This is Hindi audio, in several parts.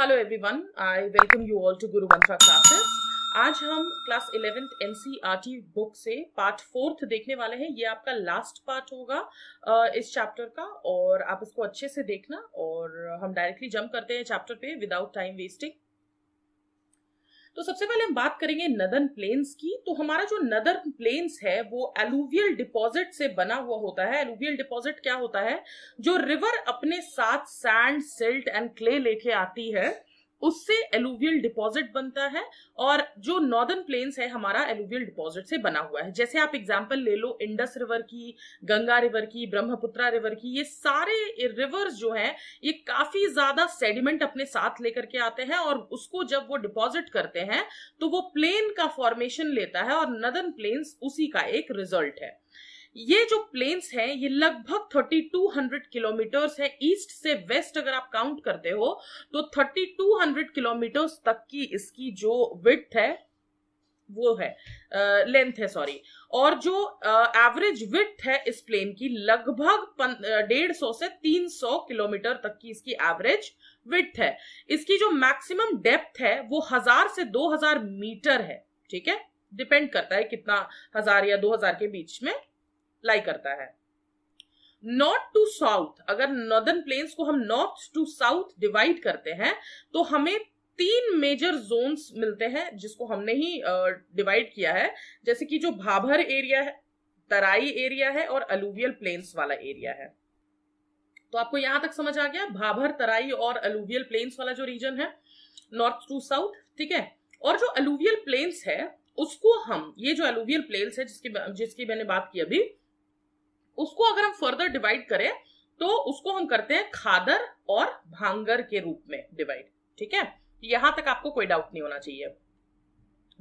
Hello everyone I welcome you all to Guru Mantra classes आज हम क्लास इलेवेंथ एनसीईआरटी बुक से पार्ट फोर्थ देखने वाले हैं ये आपका लास्ट पार्ट होगा इस चैप्टर का और आप इसको अच्छे से देखना और हम डायरेक्टली जंप करते हैं चैप्टर पे विदाउट टाइम वेस्टिंग तो सबसे पहले हम बात करेंगे नदन प्लेन्स की तो हमारा जो नदन प्लेन्स है वो एलुवियल डिपॉजिट से बना हुआ होता है एलुवियल डिपॉजिट क्या होता है जो रिवर अपने साथ सैंड सिल्ट एंड क्ले लेके आती है उससे एलुवियल डिपॉजिट बनता है और जो नॉर्दर्न प्लेन्स है हमारा एलुवियल डिपॉजिट से बना हुआ है जैसे आप एग्जाम्पल ले लो इंडस रिवर की गंगा रिवर की ब्रह्मपुत्रा रिवर की ये सारे रिवर्स जो है ये काफी ज्यादा सेडिमेंट अपने साथ लेकर के आते हैं और उसको जब वो डिपॉजिट करते हैं तो वो प्लेन का फॉर्मेशन लेता है और नदन प्लेन्स उसी का एक रिजल्ट है ये जो प्लेन्स हैं ये लगभग 3200 किलोमीटर्स है ईस्ट से वेस्ट अगर आप काउंट करते हो तो 3200 किलोमीटर्स तक की इसकी जो विथ है वो है लेंथ है सॉरी और जो एवरेज विथ है इस प्लेन की लगभग डेढ़ सौ से तीन सौ किलोमीटर तक की इसकी एवरेज विथ है इसकी जो मैक्सिमम डेप्थ है वो हजार से दो हजार मीटर है ठीक है डिपेंड करता है कितना हजार या दो हजार के बीच में लाई करता है नॉर्थ टू साउथ अगर नॉर्दर्न प्लेन्स को हम नॉर्थ टू साउथ डिवाइड करते हैं तो हमें तीन मेजर जोन्स मिलते हैं जिसको हमने ही डिवाइड uh, किया है जैसे कि जो भाभर एरिया है तराई एरिया है और अलूवियल प्लेन्स वाला एरिया है तो आपको यहां तक समझ आ गया भाभर तराई और अलूवियल प्लेन्स वाला जो रीजन है नॉर्थ टू साउथ ठीक है और जो अलूवियल प्लेन्स है उसको हम ये जो अलूवियल प्लेन्स है जिसकी जिसकी मैंने बात की अभी उसको अगर हम फर्दर डिवाइड करें तो उसको हम करते हैं खादर और भांगर के रूप में डिवाइड ठीक है यहां तक आपको कोई डाउट नहीं होना चाहिए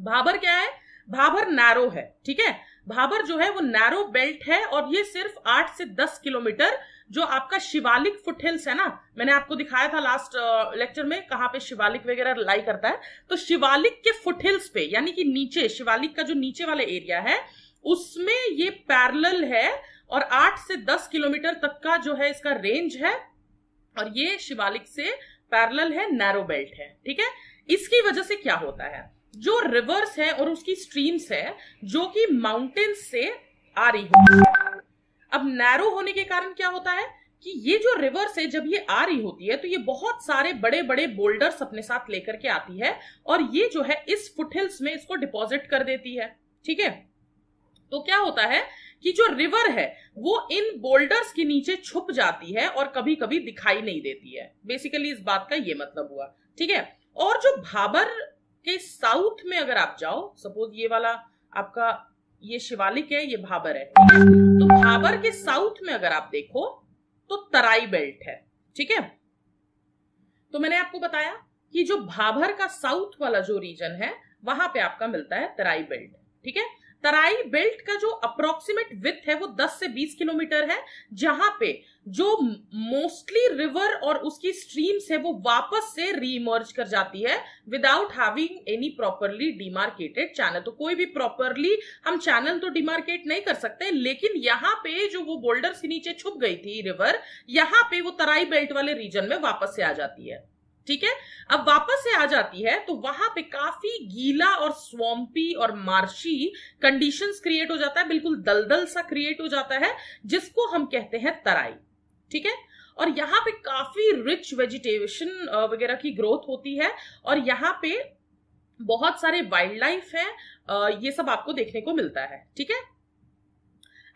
भाबर क्या है भाबर नैरो है ठीक है भाबर जो है वो नैरो बेल्ट है और ये सिर्फ आठ से दस किलोमीटर जो आपका शिवालिक फुटहिल्स है ना मैंने आपको दिखाया था लास्ट लेक्चर में कहां पे शिवालिक वगैरह लाई करता है तो शिवालिक के फुटहिल्स पे यानी कि नीचे शिवालिक का जो नीचे वाला एरिया है उसमें ये पैरल है और आठ से दस किलोमीटर तक का जो है इसका रेंज है और ये शिवालिक से पैरल है नैरो बेल्ट है ठीक है इसकी वजह से क्या होता है जो रिवर्स है और उसकी स्ट्रीम्स है जो कि माउंटेन से आ रही होती है अब नैरो होने के कारण क्या होता है कि ये जो रिवर्स है जब ये आ रही होती है तो ये बहुत सारे बड़े बड़े बोल्डर्स अपने साथ लेकर के आती है और ये जो है इस फुटहिल्स में इसको डिपॉजिट कर देती है ठीक है तो क्या होता है कि जो रिवर है वो इन बोल्डर्स के नीचे छुप जाती है और कभी कभी दिखाई नहीं देती है बेसिकली इस बात का ये मतलब हुआ ठीक है और जो भाबर के साउथ में अगर आप जाओ सपोज ये वाला आपका ये शिवालिक है ये भाबर है तो भाबर के साउथ में अगर आप देखो तो तराई बेल्ट है ठीक है तो मैंने आपको बताया कि जो भाभर का साउथ वाला जो रीजन है वहां पे आपका मिलता है तराई बेल्ट ठीक है तराई बेल्ट का जो अप्रोक्सीमेट विथ है वो 10 से 20 किलोमीटर है जहां पे जो मोस्टली रिवर और उसकी स्ट्रीम्स है वो वापस से रीमर्ज कर जाती है without having any properly demarcated channel तो कोई भी प्रॉपरली हम चैनल तो डिमार्केट नहीं कर सकते लेकिन यहाँ पे जो वो बोल्डर से नीचे छुप गई थी रिवर यहाँ पे वो तराई बेल्ट वाले रीजन में वापस से आ जाती है ठीक है अब वापस से आ जाती है तो वहां पे काफी गीला और स्वम्पी और मार्शी कंडीशंस क्रिएट हो जाता है बिल्कुल दलदल सा क्रिएट हो जाता है जिसको हम कहते हैं तराई ठीक है और यहाँ पे काफी रिच वेजिटेशन वगैरह की ग्रोथ होती है और यहाँ पे बहुत सारे वाइल्ड लाइफ है ये सब आपको देखने को मिलता है ठीक है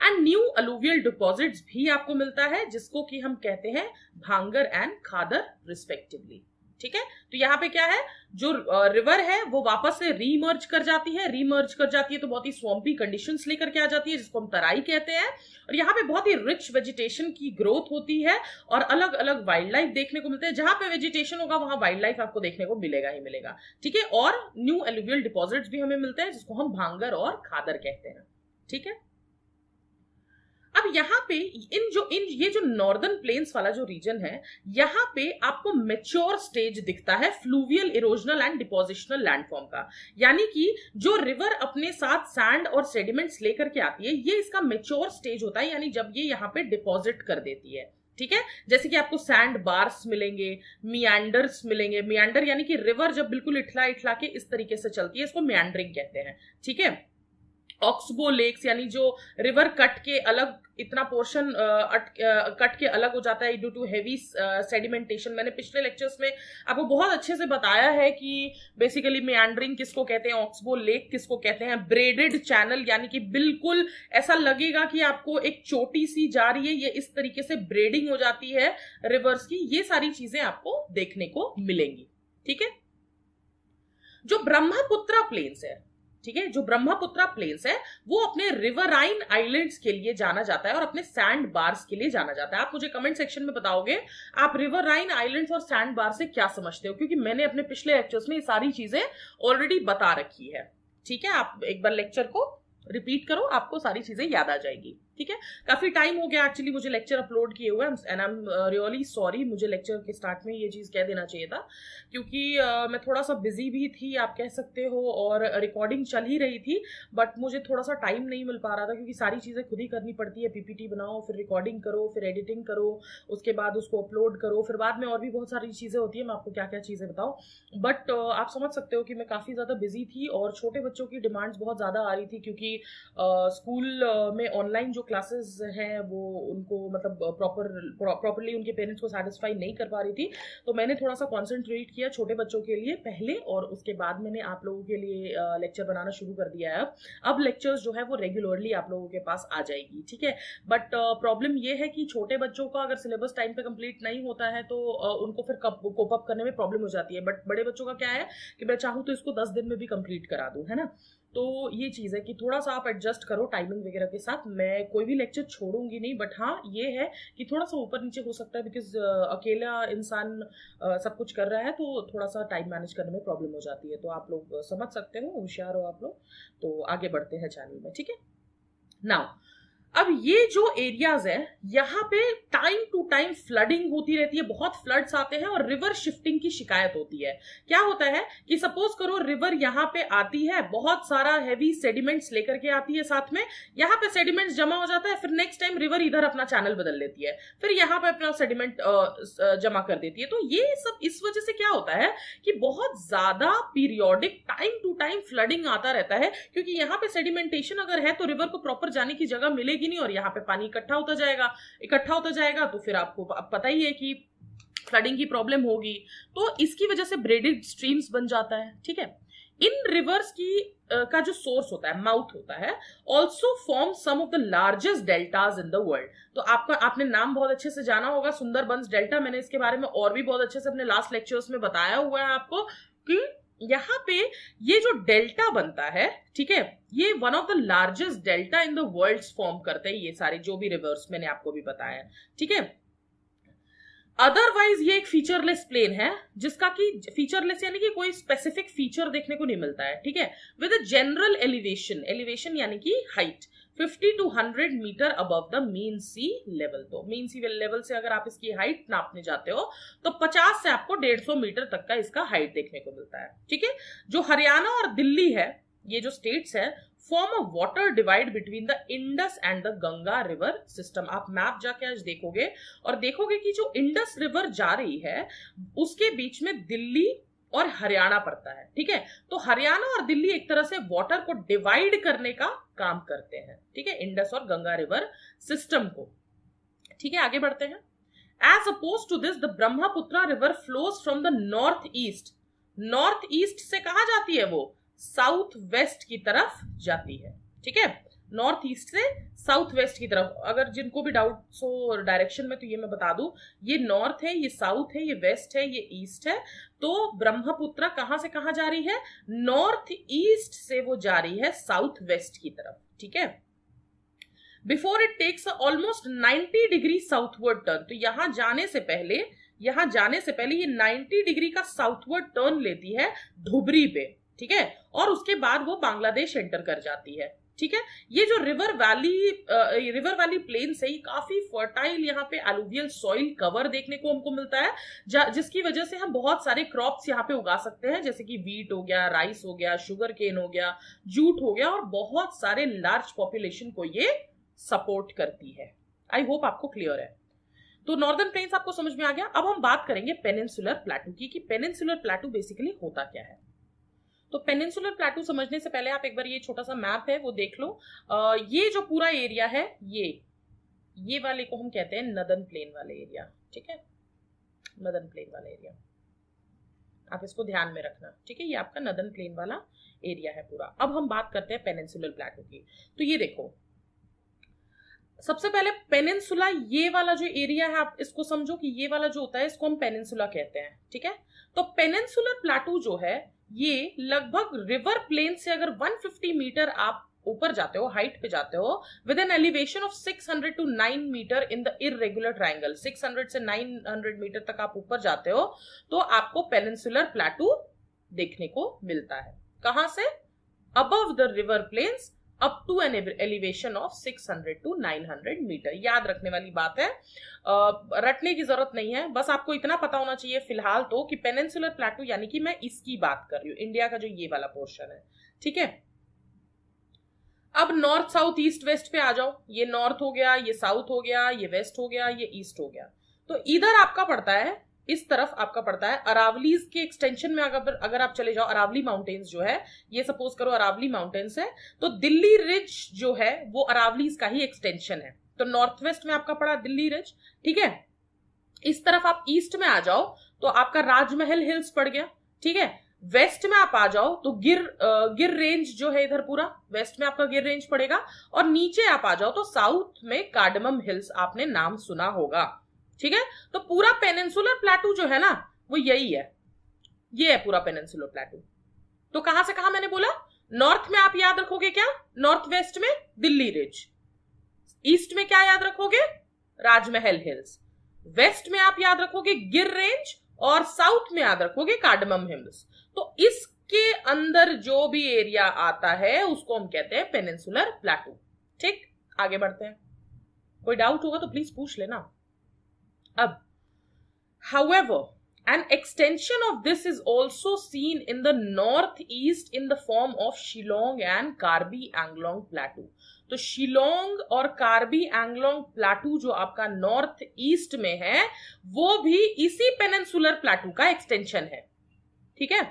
एंड न्यू अलूवियल डिपॉजिट्स भी आपको मिलता है जिसको कि हम कहते हैं भांगर एंड खादर रिस्पेक्टिवली ठीक है तो यहाँ पे क्या है जो रिवर है वो वापस से रीमर्ज कर जाती है रीमर्ज कर जाती है तो बहुत ही स्वम्पी कंडीशन लेकर के आ जाती है जिसको हम तराई कहते हैं और यहाँ पे बहुत ही रिच वेजिटेशन की ग्रोथ होती है और अलग अलग वाइल्ड लाइफ देखने को मिलते हैं जहां पे वेजिटेशन होगा वहां वाइल्ड लाइफ आपको देखने को मिलेगा ही मिलेगा ठीक है और न्यू एलिवियल डिपॉजिट भी हमें मिलते हैं जिसको हम भांगर और खादर कहते हैं ठीक है अब यहाँ पे इन जो इन ये जो नॉर्दर्न प्लेन्स वाला जो रीजन है यहाँ पे आपको मेच्योर स्टेज दिखता है fluvial erosional and depositional landform का यानी कि जो रिवर अपने साथ सैंड और सेडिमेंट्स लेकर के आती है ये इसका मेच्योर स्टेज होता है यानी जब ये यहाँ पे डिपॉजिट कर देती है ठीक है जैसे कि आपको सैंड बार्स मिलेंगे मियांडर्स मिलेंगे मियांडर यानी कि रिवर जब बिल्कुल इठला इठला के इस तरीके से चलती है इसको मियांडरिंग कहते हैं ठीक है थीके? ऑक्सबो लेक्स यानी जो रिवर कट के अलग इतना पोर्शन कट के अलग हो जाता है ड्यू टू हैवी सेडिमेंटेशन मैंने पिछले लेक्चर्स में आपको बहुत अच्छे से बताया है कि बेसिकली मेआंड्रिंग किसको कहते हैं ऑक्सबो लेक किसको कहते हैं ब्रेडेड चैनल यानी कि बिल्कुल ऐसा लगेगा कि आपको एक चोटी सी जा रही है ये इस तरीके से ब्रेडिंग हो जाती है रिवर्स की ये सारी चीजें आपको देखने को मिलेंगी ठीक है जो ब्रह्मपुत्र प्लेन्स है ठीक है जो ब्रह्मपुत्रा प्लेन्स है वो अपने रिवराइन आइलैंड्स के लिए जाना जाता है और अपने सैंड बार्स के लिए जाना जाता है आप मुझे कमेंट सेक्शन में बताओगे आप रिवराइन आइलैंड्स और सैंड बार से क्या समझते हो क्योंकि मैंने अपने पिछले लेक्चर्स में ये सारी चीजें ऑलरेडी बता रखी है ठीक है आप एक बार लेक्चर को रिपीट करो आपको सारी चीजें याद आ जाएगी ठीक है काफी टाइम हो गया एक्चुअली मुझे लेक्चर अपलोड किए हुए and I am really sorry मुझे लेक्चर के स्टार्ट में ये चीज़ कह देना चाहिए था क्योंकि uh, मैं थोड़ा सा बिजी भी थी आप कह सकते हो और रिकॉर्डिंग चल ही रही थी बट मुझे थोड़ा सा टाइम नहीं मिल पा रहा था क्योंकि सारी चीज़ें खुद ही करनी पड़ती है पीपीटी बनाओ फिर रिकॉर्डिंग करो फिर एडिटिंग करो उसके बाद उसको अपलोड करो फिर बाद में और भी बहुत सारी चीज़ें होती है मैं आपको क्या क्या चीज़ें बताऊँ बट uh, आप समझ सकते हो कि मैं काफ़ी ज़्यादा बिजी थी और छोटे बच्चों की डिमांड्स बहुत ज़्यादा आ रही थी क्योंकि स्कूल uh, uh, में ऑनलाइन जो क्लासेस हैं वो उनको मतलब प्रॉपर प्रॉपरली उनके पेरेंट्स को सेटिस्फाई नहीं कर पा रही थी तो मैंने थोड़ा सा कॉन्सेंट्रेट किया छोटे बच्चों के लिए पहले और उसके बाद मैंने आप लोगों के लिए लेक्चर बनाना शुरू कर दिया है अब अब लेक्चर्स जो है वो रेगुलरली आप लोगों के पास आ जाएगी ठीक है बट प्रॉब्लम ये है कि छोटे बच्चों का अगर सिलेबस टाइम पे कंप्लीट नहीं होता है तो उनको फिर कोप अप करने में प्रॉब्लम हो जाती है बट बड़े बच्चों का क्या है कि मैं चाहूँ तो इसको दस दिन में भी कंप्लीट करा दूँ है ना तो ये चीज़ है कि थोड़ा सा आप एडजस्ट करो टाइमिंग वगैरह के साथ मैं कोई भी लेक्चर छोड़ूंगी नहीं बट हाँ ये है कि थोड़ा सा ऊपर नीचे हो सकता है बिकॉज अकेला इंसान सब कुछ कर रहा है तो थोड़ा सा टाइम मैनेज करने में प्रॉब्लम हो जाती है तो आप लोग समझ सकते हो होशियार हो आप लोग तो आगे बढ़ते हैं चैनल में ठीक है नाउ अब ये जो एरियाज है यहाँ पे टाइम टू टाइम फ्लडिंग होती रहती है बहुत फ्लड्स आते हैं और रिवर शिफ्टिंग की शिकायत होती है क्या होता है कि सपोज करो रिवर यहाँ पे आती है बहुत सारा हैवी सेडिमेंट्स लेकर के आती है साथ में यहाँ पे सेडिमेंट्स जमा हो जाता है फिर नेक्स्ट टाइम रिवर इधर अपना चैनल बदल लेती है फिर यहाँ पे अपना सेडिमेंट जमा कर देती है तो ये सब इस वजह से क्या होता है कि बहुत ज्यादा periodic time to time flooding आता रहता है क्योंकि यहाँ पे सेडिमेंटेशन अगर है तो रिवर को प्रॉपर जाने की जगह मिलेगी गिरेगी नहीं और यहाँ पे पानी इकट्ठा होता जाएगा इकट्ठा होता जाएगा तो फिर आपको पता ही है कि फ्लडिंग की प्रॉब्लम होगी तो इसकी वजह से ब्रेडेड स्ट्रीम्स बन जाता है ठीक है इन रिवर्स की का जो सोर्स होता है माउथ होता है also form some of the largest deltas in the world तो आपका आपने नाम बहुत अच्छे से जाना होगा सुंदरबंस डेल्टा मैंने इसके बारे में और भी बहुत अच्छे से अपने लास्ट लेक्चर्स में बताया हुआ है आपको कि यहाँ पे ये जो डेल्टा बनता है ठीक है ये one of the largest delta in the world form करते हैं ये सारे जो भी रिवर्स मैंने आपको भी बताया ठीक है अदरवाइज ये एक फीचरलेस प्लेन है जिसका कि फीचरलेस यानी कि कोई स्पेसिफिक फीचर देखने को नहीं मिलता है ठीक है with a general elevation elevation यानी कि height 50 to 100 metre above the mean sea level तो मीन सी लेवल से अगर आप इसकी हाइट नापने जाते हो तो 50 से आपको 150 मीटर तक का इसका हाइट देखने को मिलता है ठीक है जो हरियाणा और दिल्ली है ये जो स्टेट्स है form a water divide between the Indus and the Ganga river system आप मैप जाके आज देखोगे और देखोगे कि जो इंडस रिवर जा रही है उसके बीच में दिल्ली और हरियाणा पड़ता है ठीक है तो हरियाणा और दिल्ली एक तरह से वाटर को डिवाइड करने का काम करते हैं ठीक है इंडस और गंगा रिवर सिस्टम को ठीक है आगे बढ़ते हैं as opposed to this the Brahmaputra river flows from the north east north east से कहा जाती है वो साउथ वेस्ट की तरफ जाती है ठीक है नॉर्थ ईस्ट से साउथ वेस्ट की तरफ अगर जिनको भी डाउट हो डायरेक्शन में तो ये मैं बता दूं ये नॉर्थ है ये साउथ है ये वेस्ट है ये ईस्ट है तो ब्रह्मपुत्र कहाँ से कहाँ जा रही है नॉर्थ ईस्ट से वो जा रही है साउथ वेस्ट की तरफ ठीक है before it takes almost 90 degree southward turn तो यहां जाने से पहले यहां जाने से पहले ये 90 डिग्री का साउथवर्ड टर्न लेती है धुबरी पे ठीक है और उसके बाद वो बांग्लादेश एंटर कर जाती है ठीक है ये जो river valley river valley plains है ही काफी फर्टाइल यहाँ पे एलुवियल सॉइल कवर देखने को हमको मिलता है जिसकी वजह से हम बहुत सारे क्रॉप्स यहाँ पे उगा सकते हैं जैसे कि वीट हो गया राइस हो गया शुगर केन हो गया जूट हो गया और बहुत सारे लार्ज पॉपुलेशन को ये सपोर्ट करती है आई होप आपको क्लियर है तो नॉर्दर्न प्लेन्स आपको समझ में आ गया अब हम बात करेंगे पेनिनसुलर प्लेटू की कि पेनिनसुलर प्लेटू बेसिकली होता क्या है तो पेनिनसुलर प्लेटू समझने से पहले आप एक बार ये छोटा सा मैप है वो देख लो आ, ये जो पूरा एरिया है ये ये वाले को हम कहते हैं नदन प्लेन वाले एरिया ठीक है नदन प्लेन वाला एरिया आप इसको ध्यान में रखना ठीक है ये आपका नदन प्लेन वाला एरिया है पूरा अब हम बात करते हैं पेनिनसुलर प्लेटू की तो ये देखो सबसे पहले पेनिनसुला ये वाला जो एरिया है आप इसको समझो कि ये वाला जो होता है इसको हम पेनिनसुला कहते हैं ठीक है तो पेनिनसुलर प्लाटू जो है ये लगभग रिवर प्लेन से अगर 150 मीटर आप ऊपर जाते हो हाइट पे जाते हो with an elevation of 600 to 9 metre in the irregular triangle 600 से 900 मीटर तक आप ऊपर जाते हो तो आपको पेनिनसुलर प्लेटू देखने को मिलता है कहां से above the river plains up to an elevation of 600 to 900 metre याद रखने वाली बात है रटने की जरूरत नहीं है बस आपको इतना पता होना चाहिए फिलहाल तो कि पेनेंसुलर प्लेटू यानी कि मैं इसकी बात कर रही हूं इंडिया का जो ये वाला पोर्शन है ठीक है अब नॉर्थ साउथ ईस्ट वेस्ट पे आ जाओ ये नॉर्थ हो गया ये साउथ हो गया ये वेस्ट हो गया ये ईस्ट हो गया तो इधर आपका पड़ता है इस तरफ आपका पड़ता है अरावलीज के एक्सटेंशन में अगर अगर आप चले जाओ अरावली माउंटेन्स जो है ये सपोज करो अरावली माउंटेन्स है तो दिल्ली रिज जो है वो अरावलीज का ही एक्सटेंशन है तो नॉर्थ वेस्ट में आपका पड़ा दिल्ली रिज ठीक है इस तरफ आप ईस्ट में आ जाओ तो आपका राजमहल हिल्स पड़ गया ठीक है वेस्ट में आप आ जाओ तो गिर गिर रेंज जो है इधर पूरा वेस्ट में आपका गिर रेंज पड़ेगा और नीचे आप आ जाओ तो साउथ में कार्डमम हिल्स आपने नाम सुना होगा ठीक है तो पूरा पेनेंसुलर प्लेटू जो है ना वो यही है ये है पूरा पेनेंसुलर प्लेटू तो कहां से कहा मैंने बोला नॉर्थ में आप याद रखोगे क्या नॉर्थ वेस्ट में दिल्ली रिज ईस्ट में क्या याद रखोगे राजमहल हिल्स वेस्ट में आप याद रखोगे गिर रेंज और साउथ में याद रखोगे कार्डमम हिल्स तो इसके अंदर जो भी एरिया आता है उसको हम कहते हैं पेनेंसुलर प्लेटू ठीक आगे बढ़ते हैं कोई डाउट होगा तो प्लीज पूछ लेना अब however an extension of this is also seen in the north east in the form of Shillong and Karbi Anglong plateau तो शिलोंग और कार्बी एंग्लोंग प्लाटू जो आपका नॉर्थ ईस्ट में है वो भी इसी पेनेंसुलर प्लाटू का एक्सटेंशन है ठीक है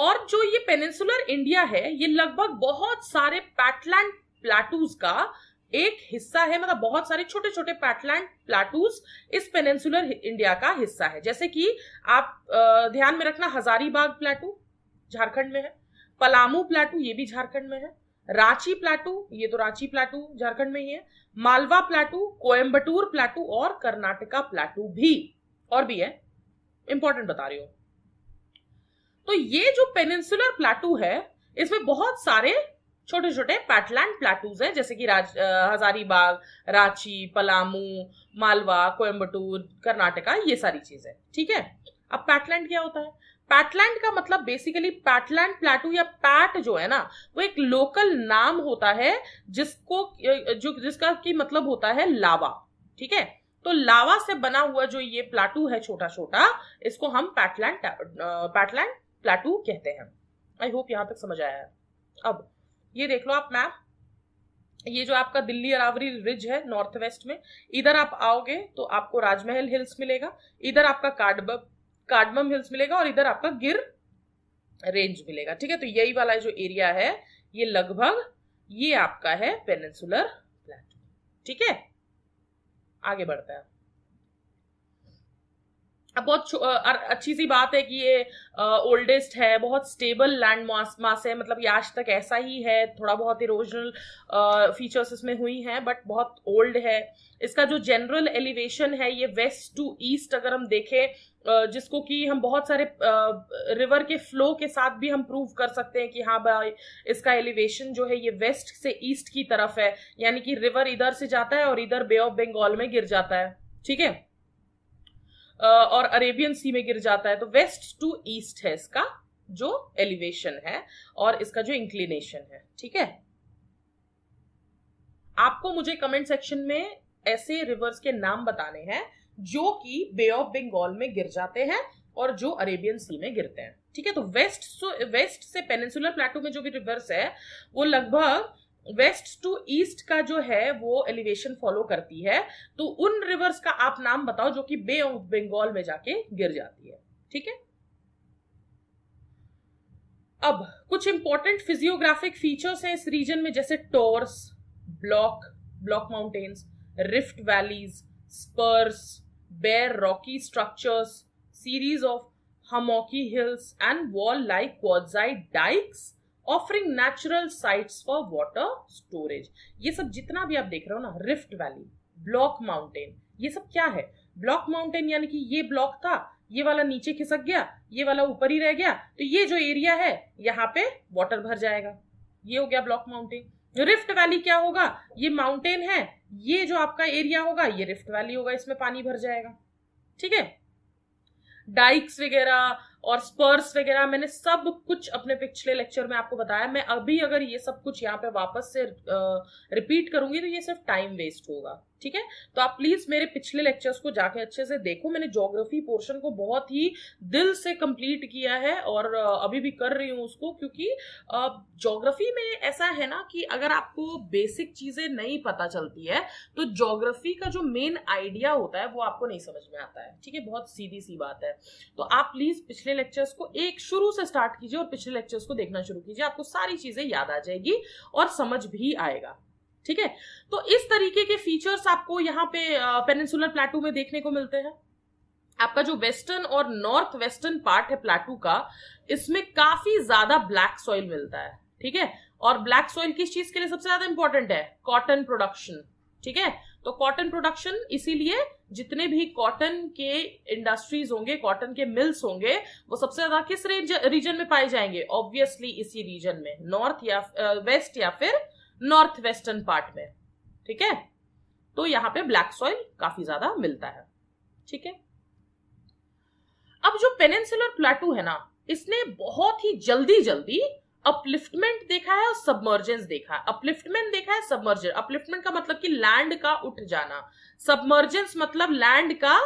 और जो ये पेनेंसुलर इंडिया है ये लगभग बहुत सारे पैटलैंड प्लाटूज का एक हिस्सा है मतलब बहुत सारे छोटे छोटे पैटलैंड प्लाटूस इस पेनेंसुलर इंडिया का हिस्सा है जैसे कि आप ध्यान में रखना हजारीबाग प्लाटू झारखंड में है पलामू प्लाटू ये भी झारखंड में है रांची प्लाटू ये तो रांची प्लाटू झारखंड में ही है मालवा प्लाटू कोयम्बटूर प्लाटू और कर्नाटका प्लाटू भी और भी है इंपॉर्टेंट बता रही हो तो ये जो पेनेंसुलर प्लाटू है इसमें बहुत सारे छोटे छोटे पैटलैंड प्लेटूज हैं जैसे कि राज हजारीबाग रांची पलामू मालवा कोयम्बटूर कर्नाटका ये सारी चीजें ठीक है अब पैटलैंड क्या होता है पैटलैंड का मतलब बेसिकली पैटलैंड प्लाटू या पैट जो है ना वो एक लोकल नाम होता है जिसको जो जिसका की मतलब होता है लावा ठीक है तो लावा से बना हुआ जो ये प्लाटू है छोटा छोटा इसको हम पैटलैंड पैटलैंड प्लाटू कहते हैं आई होप यहां तक समझ आया है अब ये देख लो आप मैप ये जो आपका दिल्ली अरावरी रिज है नॉर्थ वेस्ट में इधर आप आओगे तो आपको राजमहल हिल्स मिलेगा इधर आपका कार्डबम कार्डमम हिल्स मिलेगा और इधर आपका गिर रेंज मिलेगा ठीक है तो यही वाला जो एरिया है ये लगभग ये आपका है पेनेसुलर प्लेट ठीक है आगे बढ़ता है अब बहुत अच्छी सी बात है कि ये ओल्डेस्ट है बहुत स्टेबल लैंड मास है मतलब ये आज तक ऐसा ही है थोड़ा बहुत इरोजनल फीचर्स इसमें हुई हैं बट बहुत ओल्ड है इसका जो जनरल एलिवेशन है ये वेस्ट टू ईस्ट अगर हम देखें जिसको कि हम बहुत सारे रिवर के फ्लो के साथ भी हम प्रूव कर सकते हैं कि हाँ भाई इसका एलिवेशन जो है ये वेस्ट से ईस्ट की तरफ है यानी कि रिवर इधर से जाता है और इधर बे ऑफ बंगाल में गिर जाता है ठीक है और अरेबियन सी में गिर जाता है तो वेस्ट टू ईस्ट है इसका जो एलिवेशन है और इसका जो इंक्लिनेशन है ठीक है आपको मुझे कमेंट सेक्शन में ऐसे रिवर्स के नाम बताने हैं जो कि बे ऑफ बंगाल में गिर जाते हैं और जो अरेबियन सी में गिरते हैं ठीक है तो वेस्ट सो वेस्ट से पेनिसुलर प्लेटो में जो भी रिवर्स है वो लगभग वेस्ट टू ईस्ट का जो है वो एलिवेशन फॉलो करती है तो उन रिवर्स का आप नाम बताओ जो कि बे ऑफ बंगाल में जाके गिर जाती है ठीक है अब कुछ इंपॉर्टेंट फिजियोग्राफिक फीचर्स हैं इस रीजन में जैसे tors block block mountains rift valleys spurs bare rocky structures series of hummocky hills and wall like quartzite dykes offering natural sites for water storage ये सब जितना भी आप देख रहे हो ना रिफ्ट वैली ब्लॉक माउंटेन ये सब क्या है ब्लॉक माउंटेन यानी कि ये ब्लॉक था ये वाला नीचे खिसक गया ये वाला ऊपर ही रह गया तो ये जो एरिया है यहाँ पे वाटर भर जाएगा ये हो गया ब्लॉक माउंटेन रिफ्ट वैली क्या होगा ये माउंटेन है ये जो आपका एरिया होगा ये रिफ्ट वैली होगा इसमें पानी भर जाएगा ठीक है डाइक्स वगैरह और स्पर्स वगैरह मैंने सब कुछ अपने पिछले लेक्चर में आपको बताया मैं अभी अगर ये सब कुछ यहाँ पे वापस से रिपीट करूंगी तो ये सिर्फ टाइम वेस्ट होगा ठीक है तो आप प्लीज मेरे पिछले लेक्चर्स को जाके अच्छे से देखो मैंने ज्योग्राफी पोर्शन को बहुत ही दिल से कंप्लीट किया है और अभी भी कर रही हूं उसको क्योंकि ज्योग्राफी में ऐसा है ना कि अगर आपको बेसिक चीजें नहीं पता चलती है तो ज्योग्राफी का जो मेन आइडिया होता है वो आपको नहीं समझ में आता है ठीक है बहुत सीधी सी बात है तो आप प्लीज पिछले लेक्चर्स को एक शुरू से स्टार्ट कीजिए और पिछले लेक्चर्स को देखना शुरू कीजिए आपको सारी चीजें याद आ जाएगी और समझ भी आएगा ठीक है तो इस तरीके के फीचर्स आपको यहाँ पे पेनिनसुलर प्लाटू में देखने को मिलते हैं आपका जो वेस्टर्न और नॉर्थ वेस्टर्न पार्ट है प्लाटू का इसमें काफी ज्यादा ब्लैक सॉइल मिलता है ठीक है और ब्लैक सॉइल किस चीज के लिए सबसे ज्यादा इंपॉर्टेंट है कॉटन प्रोडक्शन ठीक है तो कॉटन प्रोडक्शन इसीलिए जितने भी कॉटन के इंडस्ट्रीज होंगे कॉटन के मिल्स होंगे वो सबसे ज्यादा किस रीजन में पाए जाएंगे ऑब्वियसली इसी रीजन में नॉर्थ या वेस्ट या फिर नॉर्थ वेस्टर्न पार्ट में ठीक है तो यहां पे ब्लैक सॉइल काफी ज्यादा मिलता है ठीक है अब जो पेनेंसुलर प्लेटू है ना इसने बहुत ही जल्दी जल्दी अपलिफ्टमेंट देखा है और सबमर्जेंस देखा है अपलिफ्टमेंट देखा है सबमर्जेंस अपलिफ्टमेंट का मतलब कि लैंड का उठ जाना सबमर्जेंस मतलब लैंड का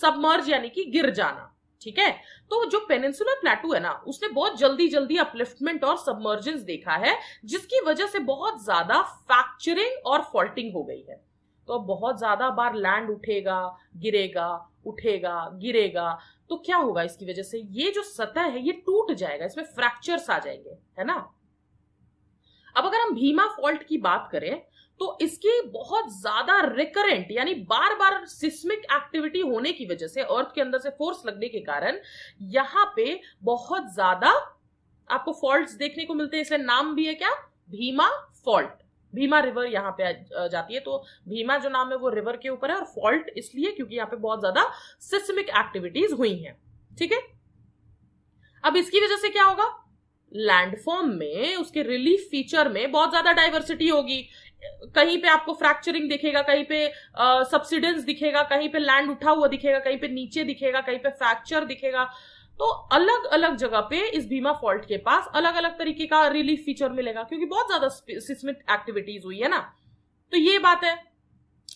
सबमर्ज यानी कि गिर जाना ठीक है तो जो पेनिनसुलर प्लेटू है ना उसने बहुत जल्दी जल्दी अपलिफ्टमेंट और सबमर्जेंस देखा है जिसकी वजह से बहुत ज्यादा फ्रैक्चरिंग और फॉल्टिंग हो गई है तो अब बहुत ज्यादा बार लैंड उठेगा गिरेगा उठेगा गिरेगा तो क्या होगा इसकी वजह से ये जो सतह है ये टूट जाएगा इसमें फ्रैक्चर्स आ जाएंगे है ना अब अगर हम भीमा फॉल्ट की बात करें तो इसकी बहुत ज्यादा रिकरेंट यानी बार बार सिस्मिक एक्टिविटी होने की वजह से अर्थ के अंदर से फोर्स लगने के कारण यहां पे बहुत ज्यादा आपको फॉल्ट देखने को मिलते हैं इसलिए नाम भी है क्या भीमा फॉल्ट भीमा रिवर यहाँ पे जाती है तो भीमा जो नाम है वो रिवर के ऊपर है और फॉल्ट इसलिए क्योंकि यहाँ पे बहुत ज्यादा सिस्मिक एक्टिविटीज हुई हैं ठीक है अब इसकी वजह से क्या होगा लैंडफॉर्म में उसके रिलीफ फीचर में बहुत ज्यादा डाइवर्सिटी होगी कहीं पे आपको फ्रैक्चरिंग दिखेगा कहीं पे सब्सिडेंस दिखेगा कहीं पे लैंड उठा हुआ दिखेगा कहीं पे नीचे दिखेगा कहीं पे फ्रैक्चर दिखेगा तो अलग अलग जगह पे इस बीमा फॉल्ट के पास अलग अलग तरीके का रिलीफ फीचर मिलेगा क्योंकि बहुत ज्यादा सिस्मिक एक्टिविटीज हुई है ना तो ये बात है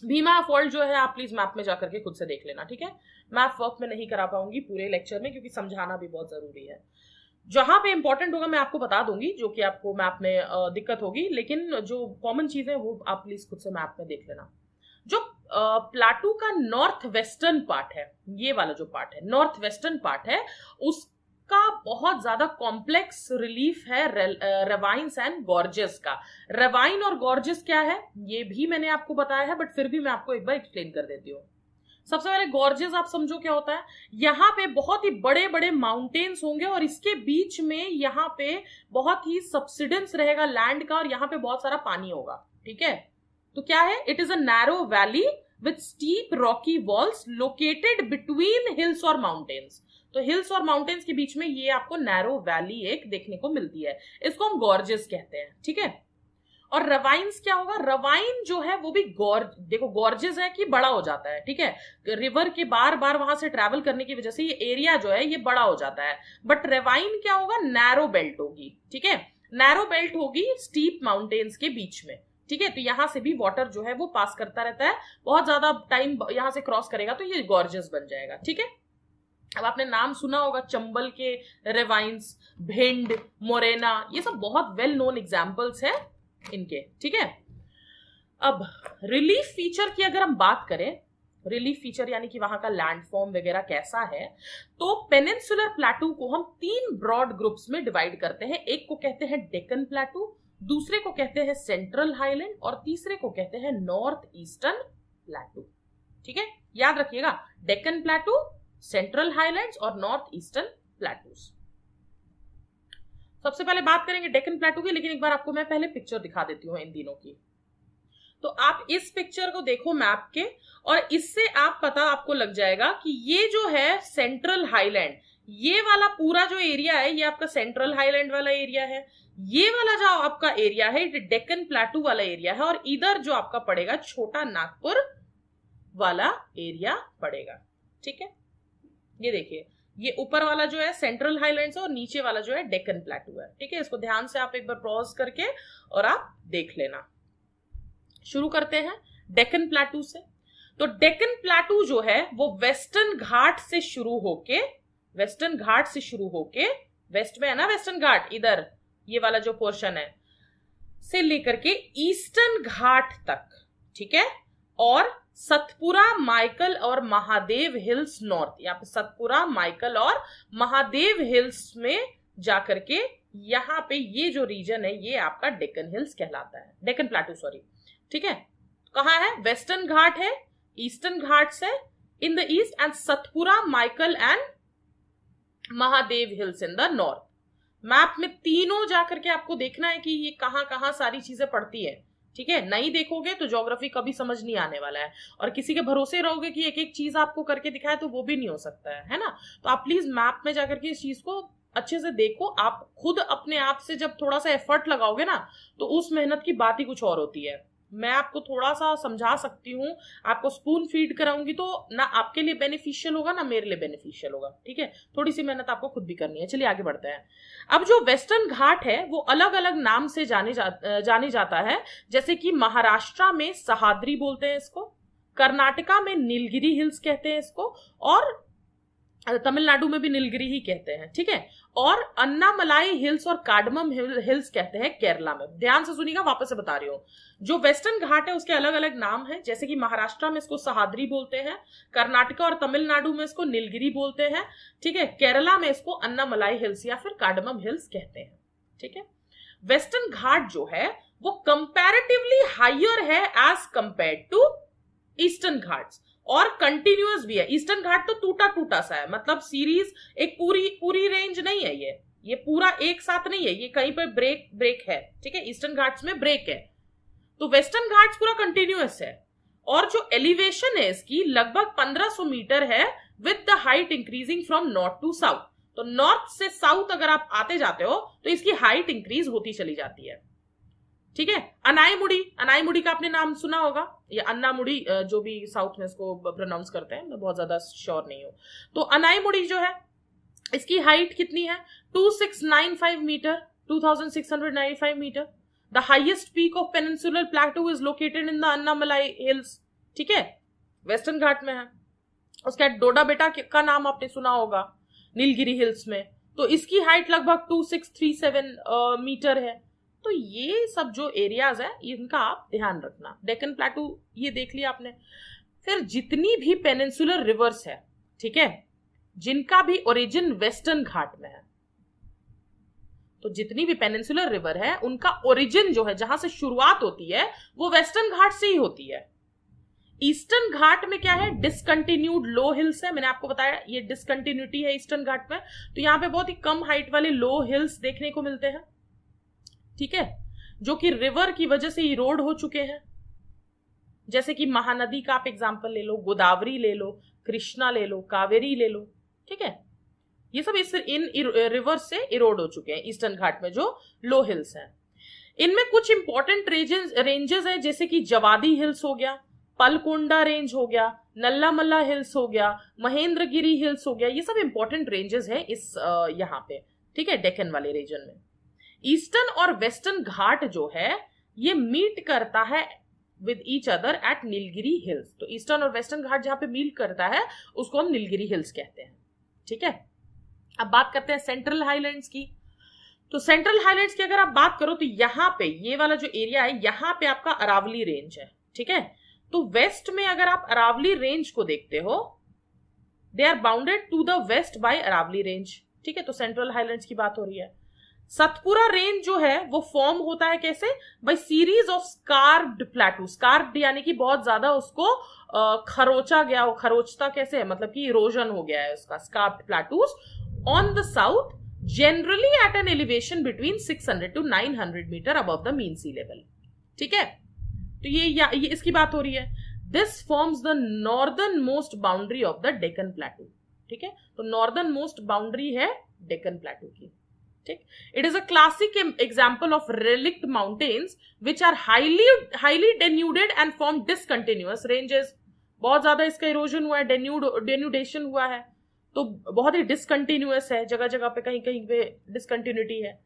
बीमा फॉल्ट जो है आप प्लीज मैप में जाकर के खुद से देख लेना ठीक है मैप वर्क में नहीं करा पाऊंगी पूरे लेक्चर में क्योंकि समझाना भी बहुत जरूरी है जहां पे इंपॉर्टेंट होगा मैं आपको बता दूंगी जो कि आपको मैप में दिक्कत होगी लेकिन जो कॉमन चीज है वो आप प्लीज खुद से मैप में देख लेना जो प्लाटू का नॉर्थ वेस्टर्न पार्ट है ये वाला जो पार्ट है नॉर्थ वेस्टर्न पार्ट है उसका बहुत ज्यादा कॉम्प्लेक्स रिलीफ है रेवाइंस एंड गॉर्जेस का रेवाइन और गॉर्जेस क्या है ये भी मैंने आपको बताया है बट फिर भी मैं आपको एक बार एक्सप्लेन कर देती हूँ सबसे पहले गॉर्जेस आप समझो क्या होता है यहाँ पे बहुत ही बड़े बड़े माउंटेन्स होंगे और इसके बीच में यहाँ पे बहुत ही सब्सिडेंस रहेगा लैंड का और यहाँ पे बहुत सारा पानी होगा ठीक है तो क्या है it is a narrow valley with steep rocky walls located between hills और माउंटेन्स तो हिल्स और माउंटेन्स के बीच में ये आपको नैरो वैली एक देखने को मिलती है इसको हम गॉर्जेस कहते हैं ठीक है और रवाइंस क्या होगा रवाइन जो है वो भी गौर देखो गॉर्जेस है कि बड़ा हो जाता है ठीक है रिवर के बार बार वहां से ट्रेवल करने की वजह से ये एरिया जो है ये बड़ा हो जाता है बट रेवाइन क्या होगा नैरो बेल्ट होगी ठीक है नैरो बेल्ट होगी स्टीप माउंटेन्स के बीच में ठीक है तो यहां से भी वाटर जो है वो पास करता रहता है बहुत ज्यादा टाइम यहां से क्रॉस करेगा तो ये गॉर्जेस बन जाएगा ठीक है अब आपने नाम सुना होगा चंबल के रेवाइंस भिंड मोरेना ये सब बहुत वेल नोन एग्जाम्पल्स है इनके ठीक है अब रिलीफ फीचर की अगर हम बात करें रिलीफ फीचर यानी कि वहां का लैंडफॉर्म वगैरह कैसा है तो पेनिनसुलर प्लेटू को हम तीन ब्रॉड ग्रुप्स में डिवाइड करते हैं एक को कहते हैं डेकन प्लेटू दूसरे को कहते हैं सेंट्रल हाईलैंड और तीसरे को कहते हैं नॉर्थ ईस्टर्न प्लेटू ठीक है याद रखिएगा डेकन प्लेटू सेंट्रल हाईलैंड और नॉर्थ ईस्टर्न प्लेटूस सबसे पहले बात करेंगे डेकन प्लेटू की लेकिन एक बार आपको मैं पहले पिक्चर दिखा देती हूँ इन दिनों की तो आप इस पिक्चर को देखो मैप के और इससे आप पता आपको लग जाएगा कि ये जो है सेंट्रल हाईलैंड ये वाला पूरा जो एरिया है ये आपका सेंट्रल हाईलैंड वाला एरिया है ये वाला जो आपका एरिया है ये डेक्कन प्लाटू वाला एरिया है और इधर जो आपका पड़ेगा छोटा नागपुर वाला एरिया पड़ेगा ठीक है ये देखिए ये ऊपर वाला जो है सेंट्रल हाईलैंड्स और नीचे वाला जो है डेकन प्लेटू है ठीक है इसको ध्यान से आप एक बार प्रॉज करके और आप देख लेना शुरू करते हैं डेकन प्लेटू से तो डेकन प्लेटू जो है वो वेस्टर्न घाट से शुरू होके वेस्टर्न घाट से शुरू होके वेस्ट में है ना वेस्टर्न घाट इधर ये वाला जो पोर्शन है से लेकर के ईस्टर्न घाट तक ठीक है और सतपुरा माइकल और महादेव हिल्स नॉर्थ यहाँ पे सतपुरा माइकल और महादेव हिल्स में जाकर के यहाँ पे ये जो रीजन है ये आपका डेकन हिल्स कहलाता है डेकन प्लाटू सॉरी ठीक है कहा है वेस्टर्न घाट है ईस्टर्न घाट है in the east and Satpura Maikal and Mahadev hills in the north map में तीनों जाकर के आपको देखना है कि ये कहाँ कहाँ सारी चीजें पड़ती है ठीक है नहीं देखोगे तो ज्योग्राफी कभी समझ नहीं आने वाला है और किसी के भरोसे रहोगे कि एक एक चीज आपको करके दिखाए तो वो भी नहीं हो सकता है है ना तो आप प्लीज मैप में जाकर के इस चीज को अच्छे से देखो आप खुद अपने आप से जब थोड़ा सा एफर्ट लगाओगे ना तो उस मेहनत की बात ही कुछ और होती है मैं आपको थोड़ा सा समझा सकती हूँ आपको स्पून फीड कराऊंगी तो ना आपके लिए बेनिफिशियल होगा ना मेरे लिए बेनिफिशियल होगा ठीक है थोड़ी सी मेहनत आपको खुद भी करनी है चलिए आगे बढ़ते हैं अब जो वेस्टर्न घाट है वो अलग अलग नाम से जाने जा, जाने जाता है जैसे कि महाराष्ट्र में सहाद्री बोलते हैं इसको कर्नाटका में नीलगिरी हिल्स कहते हैं इसको और तमिलनाडु में भी नीलगिरी ही कहते हैं ठीक है और अन्नामलाई हिल्स और काडम हिल्स कहते हैं केरला में ध्यान से सुनिएगा वापस से बता रही हूँ जो वेस्टर्न घाट है उसके अलग अलग नाम है जैसे कि महाराष्ट्र में इसको सहाद्री बोलते हैं कर्नाटका और तमिलनाडु में इसको नीलगिरी बोलते हैं ठीक है केरला में इसको अन्नामलाई हिल्स या फिर काडमम हिल्स कहते हैं ठीक है वेस्टर्न घाट जो है वो कंपेरेटिवली हाइयर है as compare to eastern Ghats और कंटिन्यूस भी है ईस्टर्न घाट तो टूटा टूटा सा है मतलब सीरीज एक पूरी पूरी रेंज नहीं है ये ये पूरा एक साथ नहीं है ये कहीं पर ब्रेक ब्रेक है ठीक है ईस्टर्न घाट्स में ब्रेक है तो वेस्टर्न घाट्स पूरा कंटिन्यूस है और जो एलिवेशन है इसकी लगभग 1500 मीटर है with the height increasing from north to south तो नॉर्थ से साउथ अगर आप आते जाते हो तो इसकी हाइट इंक्रीज होती चली जाती है ठीक है अनाई मुड़ी अनाई मुड़ी का आपने नाम सुना होगा या अन्ना मुड़ी जो भी साउथ में इसको प्रोनाउंस करते हैं मैं बहुत ज्यादा श्योर नहीं हूँ तो अनाई मुड़ी जो है इसकी हाइट कितनी है 2695 metre 2695 metre the highest peak of peninsular plateau is located in the Annamalai hills ठीक है वेस्टर्न घाट में है उसके बाद डोडा बेटा का नाम आपने सुना होगा नीलगिरी हिल्स में तो इसकी हाइट लगभग 2637 मीटर है तो ये सब जो एरियाज है इनका आप ध्यान रखना डेकन प्लेटू ये देख लिया आपने फिर जितनी भी पेनिनसुलर रिवर्स है ठीक है जिनका भी ओरिजिन वेस्टर्न घाट में है तो जितनी भी पेनिनसुलर रिवर है उनका ओरिजिन जो है जहां से शुरुआत होती है वो वेस्टर्न घाट से ही होती है ईस्टर्न घाट में क्या है डिसकंटिन्यूड लो हिल्स है मैंने आपको बताया ये डिसकंटिन्यूटी है ईस्टर्न घाट में तो यहां पे बहुत ही कम हाइट वाले लो हिल्स देखने को मिलते हैं ठीक है जो कि रिवर की वजह से इरोड हो चुके हैं जैसे कि महानदी का आप एग्जाम्पल ले लो गोदावरी ले लो कृष्णा ले लो कावेरी ले लो ठीक है ये सब इस इन रिवर्स से इरोड हो चुके हैं ईस्टर्न घाट में जो लो हिल्स हैं इनमें कुछ इंपॉर्टेंट रेंजेस रेंजेस हैं जैसे कि जवादी हिल्स हो गया पलकोंडा रेंज हो गया नल्ला मल्ला हिल्स हो गया महेंद्रगिरी हिल्स हो गया ये सब इंपॉर्टेंट रेंजेस हैं इस यहाँ पे ठीक है डेकन वाले रीजन में ईस्टर्न और वेस्टर्न घाट जो है ये मीट करता है with each other at Nilgiri hills तो ईस्टर्न और वेस्टर्न घाट जहां पे मीट करता है उसको हम नीलगिरी हिल्स कहते हैं ठीक है अब बात करते हैं सेंट्रल हाईलैंड की तो सेंट्रल हाईलैंड की अगर आप बात करो तो यहां पे ये वाला जो एरिया है यहां पे आपका अरावली रेंज है ठीक है तो वेस्ट में अगर आप अरावली रेंज को देखते हो they are bounded to the west by Aravali range ठीक है तो सेंट्रल हाईलैंड की बात हो रही है सतपुरा रेंज जो है वो फॉर्म होता है कैसे by series of scarped plateau scarped यानी कि बहुत ज्यादा उसको खरोचा गया हो खरोचता कैसे है मतलब कि इरोजन हो गया है उसका scarp plateaus on the south generally at an elevation between 600 nine 900 metre above the mean sea level ठीक है तो ये या ये इसकी बात हो रही है this forms the northernmost boundary of the Deccan plateau ठीक है तो नॉर्दर्न मोस्ट बाउंड्री है डेकन प्लेटू की ठीक it is a classic example of relict mountains which are highly highly denuded and form discontinuous ranges बहुत ज्यादा इसका इरोजन हुआ है डेन्यूडेशन हुआ है तो बहुत ही डिसकंटिन्यूस है जगह जगह पे कहीं कहीं पे डिसकंटिन्यूटी है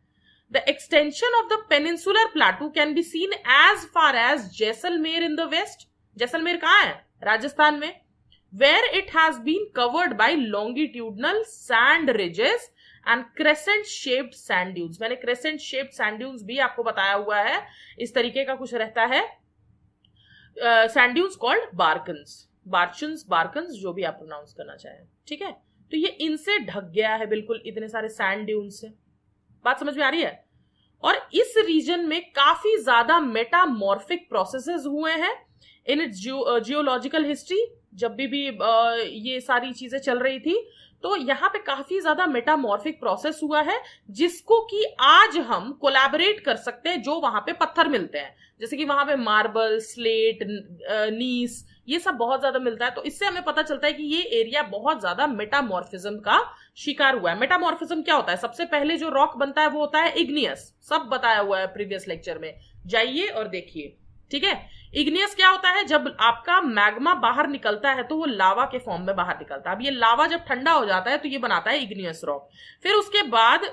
the extension of the peninsular plateau can be seen as far as Jaisalmer in the west Jaisalmer कहाँ है राजस्थान में where it has been covered by longitudinal sand ridges and crescent shaped sand मैंने क्रेसेंट शेप्ड सैंड भी आपको बताया हुआ है इस तरीके का कुछ रहता है सैंड कॉल्ड बार्कन्स बार्चन्स बार्कन्स जो भी आप प्रोनाउंस करना चाहें ठीक है तो ये इनसे ढक गया है बिल्कुल इतने सारे सैंड ड्यून्स से बात समझ में आ रही है और इस रीजन में काफी ज्यादा मेटामॉर्फिक प्रोसेसेस हुए हैं इन जियोलॉजिकल हिस्ट्री जब भी भी ये सारी चीजें चल रही थी तो यहाँ पे काफी ज्यादा मेटामॉर्फिक प्रोसेस हुआ है जिसको कि आज हम कोलैबोरेट कर सकते हैं जो वहां पे पत्थर मिलते हैं जैसे कि वहां पे मार्बल स्लेट नीस ये सब बहुत ज्यादा मिलता है तो इससे हमें पता चलता है कि ये एरिया बहुत ज्यादा मेटामॉर्फिज्म का शिकार हुआ है मेटामॉर्फिज्म क्या होता है सबसे पहले जो रॉक बनता है वो होता है इग्नियस सब बताया हुआ है प्रीवियस लेक्चर में जाइए और देखिए ठीक है इग्नियस क्या होता है जब आपका मैग्मा बाहर निकलता है तो वो लावा के फॉर्म में बाहर निकलता है अब ये लावा जब ठंडा हो जाता है तो ये बनाता है इग्नियस रॉक फिर उसके बाद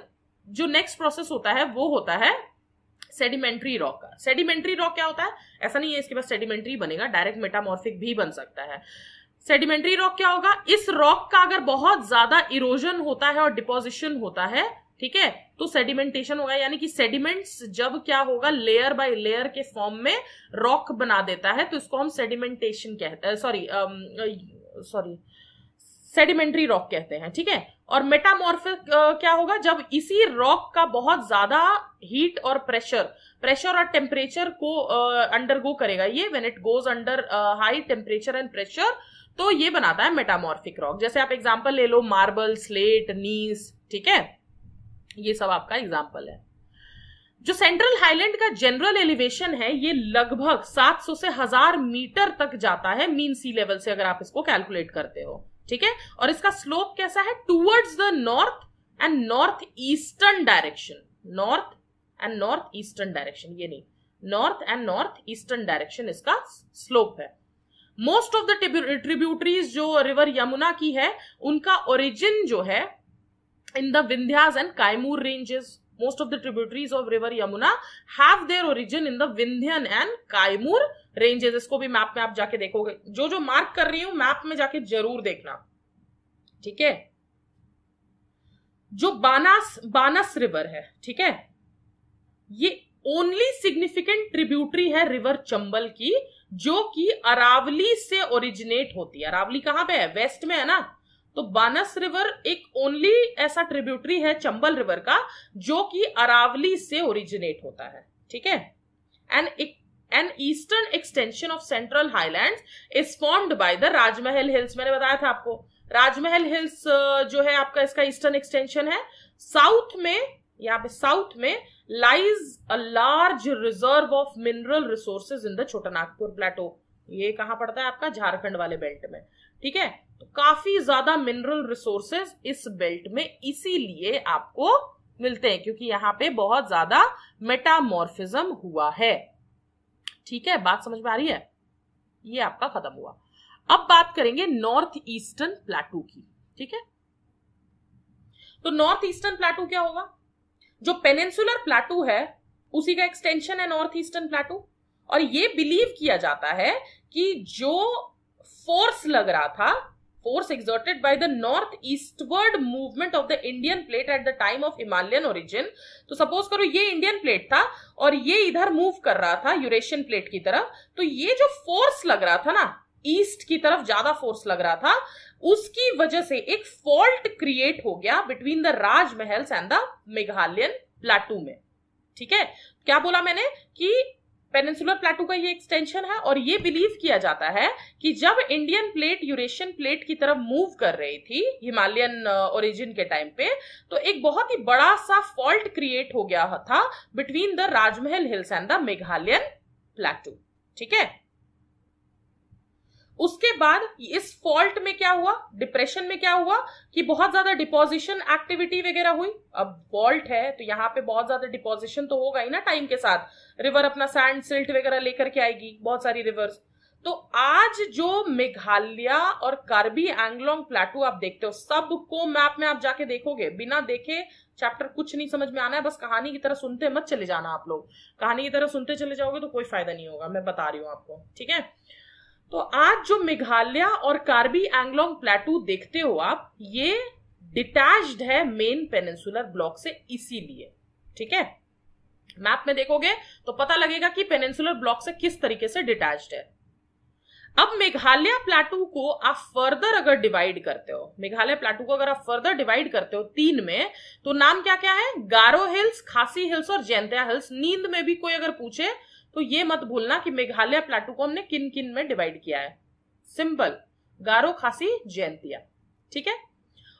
जो नेक्स्ट प्रोसेस होता है वो होता है सेडिमेंट्री रॉक का सेडिमेंट्री रॉक क्या होता है ऐसा नहीं है इसके बाद सेडिमेंट्री बनेगा डायरेक्ट मेटामॉर्फिक भी बन सकता है सेडिमेंट्री रॉक क्या होगा इस रॉक का अगर बहुत ज्यादा इरोजन होता है और डिपोजिशन होता है ठीक है तो सेडिमेंटेशन होगा यानी कि सेडिमेंट्स जब क्या होगा लेयर बाय लेयर के फॉर्म में रॉक बना देता है तो इसको हम सेडिमेंटेशन कहते हैं सॉरी सॉरी सेडिमेंट्री रॉक कहते हैं ठीक है और मेटामोर्फ uh, क्या होगा जब इसी रॉक का बहुत ज्यादा हीट और प्रेशर प्रेशर और टेम्परेचर को अंडरगो uh, करेगा ये when it goes under high temperature and pressure तो ये बनाता है मेटामॉर्फिक रॉक जैसे आप एग्जाम्पल ले लो मार्बल स्लेट नीस ठीक है ये सब आपका एग्जाम्पल है जो सेंट्रल हाईलैंड का जनरल एलिवेशन है ये लगभग 700 से हजार मीटर तक जाता है मीन सी लेवल से अगर आप इसको कैलकुलेट करते हो ठीक है और इसका स्लोप कैसा है towards the north and north eastern direction north and north eastern direction ये नहीं north and north eastern direction इसका स्लोप है मोस्ट ऑफ द ट्रिब्यूटरीज जो रिवर यमुना की है उनका ओरिजिन जो है in the Vindhyas and Kaimur ranges. Most of the tributaries of river Yamuna have their origin in the Vindhyan and Kaimur ranges. इसको भी मैप में आप जाके देखोगे जो जो मार्क कर रही हूँ मैप में जाके जरूर देखना ठीक है जो बानास बानस रिवर है ठीक है ये ओनली सिग्निफिकेंट ट्रिब्यूटरी है रिवर चंबल की जो कि अरावली से ओरिजिनेट होती है अरावली कहां पे है वेस्ट में है ना तो बानस रिवर एक ओनली ऐसा ट्रिब्यूटरी है चंबल रिवर का जो कि अरावली से ओरिजिनेट होता है ठीक है and an eastern extension of central highland is formed by the Rajmahal hills मैंने बताया था आपको राजमहल हिल्स जो है आपका इसका ईस्टर्न एक्सटेंशन है साउथ में यहाँ पे साउथ में lies a large reserve of mineral resources in the Chota Nagpur प्लेटो ये कहां पड़ता है आपका झारखंड वाले बेल्ट में ठीक है तो काफी ज्यादा मिनरल रिसोर्सेस इस बेल्ट में इसीलिए आपको मिलते हैं क्योंकि यहाँ पे बहुत ज्यादा मेटामॉर्फिज्म हुआ है ठीक है बात समझ में आ रही है ये आपका खत्म हुआ अब बात करेंगे नॉर्थ ईस्टर्न प्लाटू की ठीक है तो नॉर्थ ईस्टर्न प्लाटू क्या होगा जो पेनेंसुलर प्लाटू है उसी का एक्सटेंशन है नॉर्थ ईस्टर्न प्लाटू और ये बिलीव किया जाता है कि जो फोर्स लग रहा था force exerted by the northeastward movement of the Indian plate at the time of Himalayan origin. तो suppose करो ये Indian plate था और ये इधर move कर रहा था Eurasian plate की तरफ तो ये जो force लग रहा था ना ईस्ट की तरफ ज्यादा फोर्स लग रहा था उसकी वजह से एक फॉल्ट क्रिएट हो गया between the Rajmahals and the Meghalayan plateau में ठीक है क्या बोला मैंने कि पेनिनसुलर प्लेटू का ये एक्सटेंशन है और ये बिलीव किया जाता है कि जब इंडियन प्लेट यूरेशियन प्लेट की तरफ मूव कर रही थी हिमालयन ओरिजिन uh, के टाइम पे तो एक बहुत ही बड़ा सा फॉल्ट क्रिएट हो गया था between the Rajmahal hills and the Meghalayan plateau ठीक है उसके बाद इस फॉल्ट में क्या हुआ डिप्रेशन में क्या हुआ कि बहुत ज्यादा डिपोजिशन एक्टिविटी वगैरह हुई अब फॉल्ट है तो यहाँ पे बहुत ज्यादा डिपोजिशन तो होगा ही ना टाइम के साथ रिवर अपना सैंड सिल्ट वगैरह लेकर के आएगी बहुत सारी रिवर्स तो आज जो मेघालय और कार्बी एंग्लोंग प्लेटू आप देखते हो सबको मैप में आप जाके देखोगे बिना देखे चैप्टर कुछ नहीं समझ में आना है बस कहानी की तरह सुनते मत चले जाना आप लोग कहानी की तरह सुनते चले जाओगे तो कोई फायदा नहीं होगा मैं बता रही हूँ आपको ठीक है तो आज जो मेघालय और कार्बी एंग्लोंग प्लेटू देखते हो आप ये डिटैच्ड है मेन पेनिनसुलर ब्लॉक से इसीलिए ठीक है मैप में देखोगे तो पता लगेगा कि पेनिनसुलर ब्लॉक से किस तरीके से डिटैच्ड है अब मेघालय प्लाटू को आप फर्दर अगर डिवाइड करते हो मेघालय प्लाटू को अगर आप फर्दर डिवाइड करते हो तीन में तो नाम क्या क्या है गारो हिल्स खासी हिल्स और जैंतिया हिल्स नींद में भी कोई अगर पूछे तो ये मत भूलना कि मेघालय प्लाटू को हमने किन किन में डिवाइड किया है सिंपल गारो खासी जयंतिया ठीक है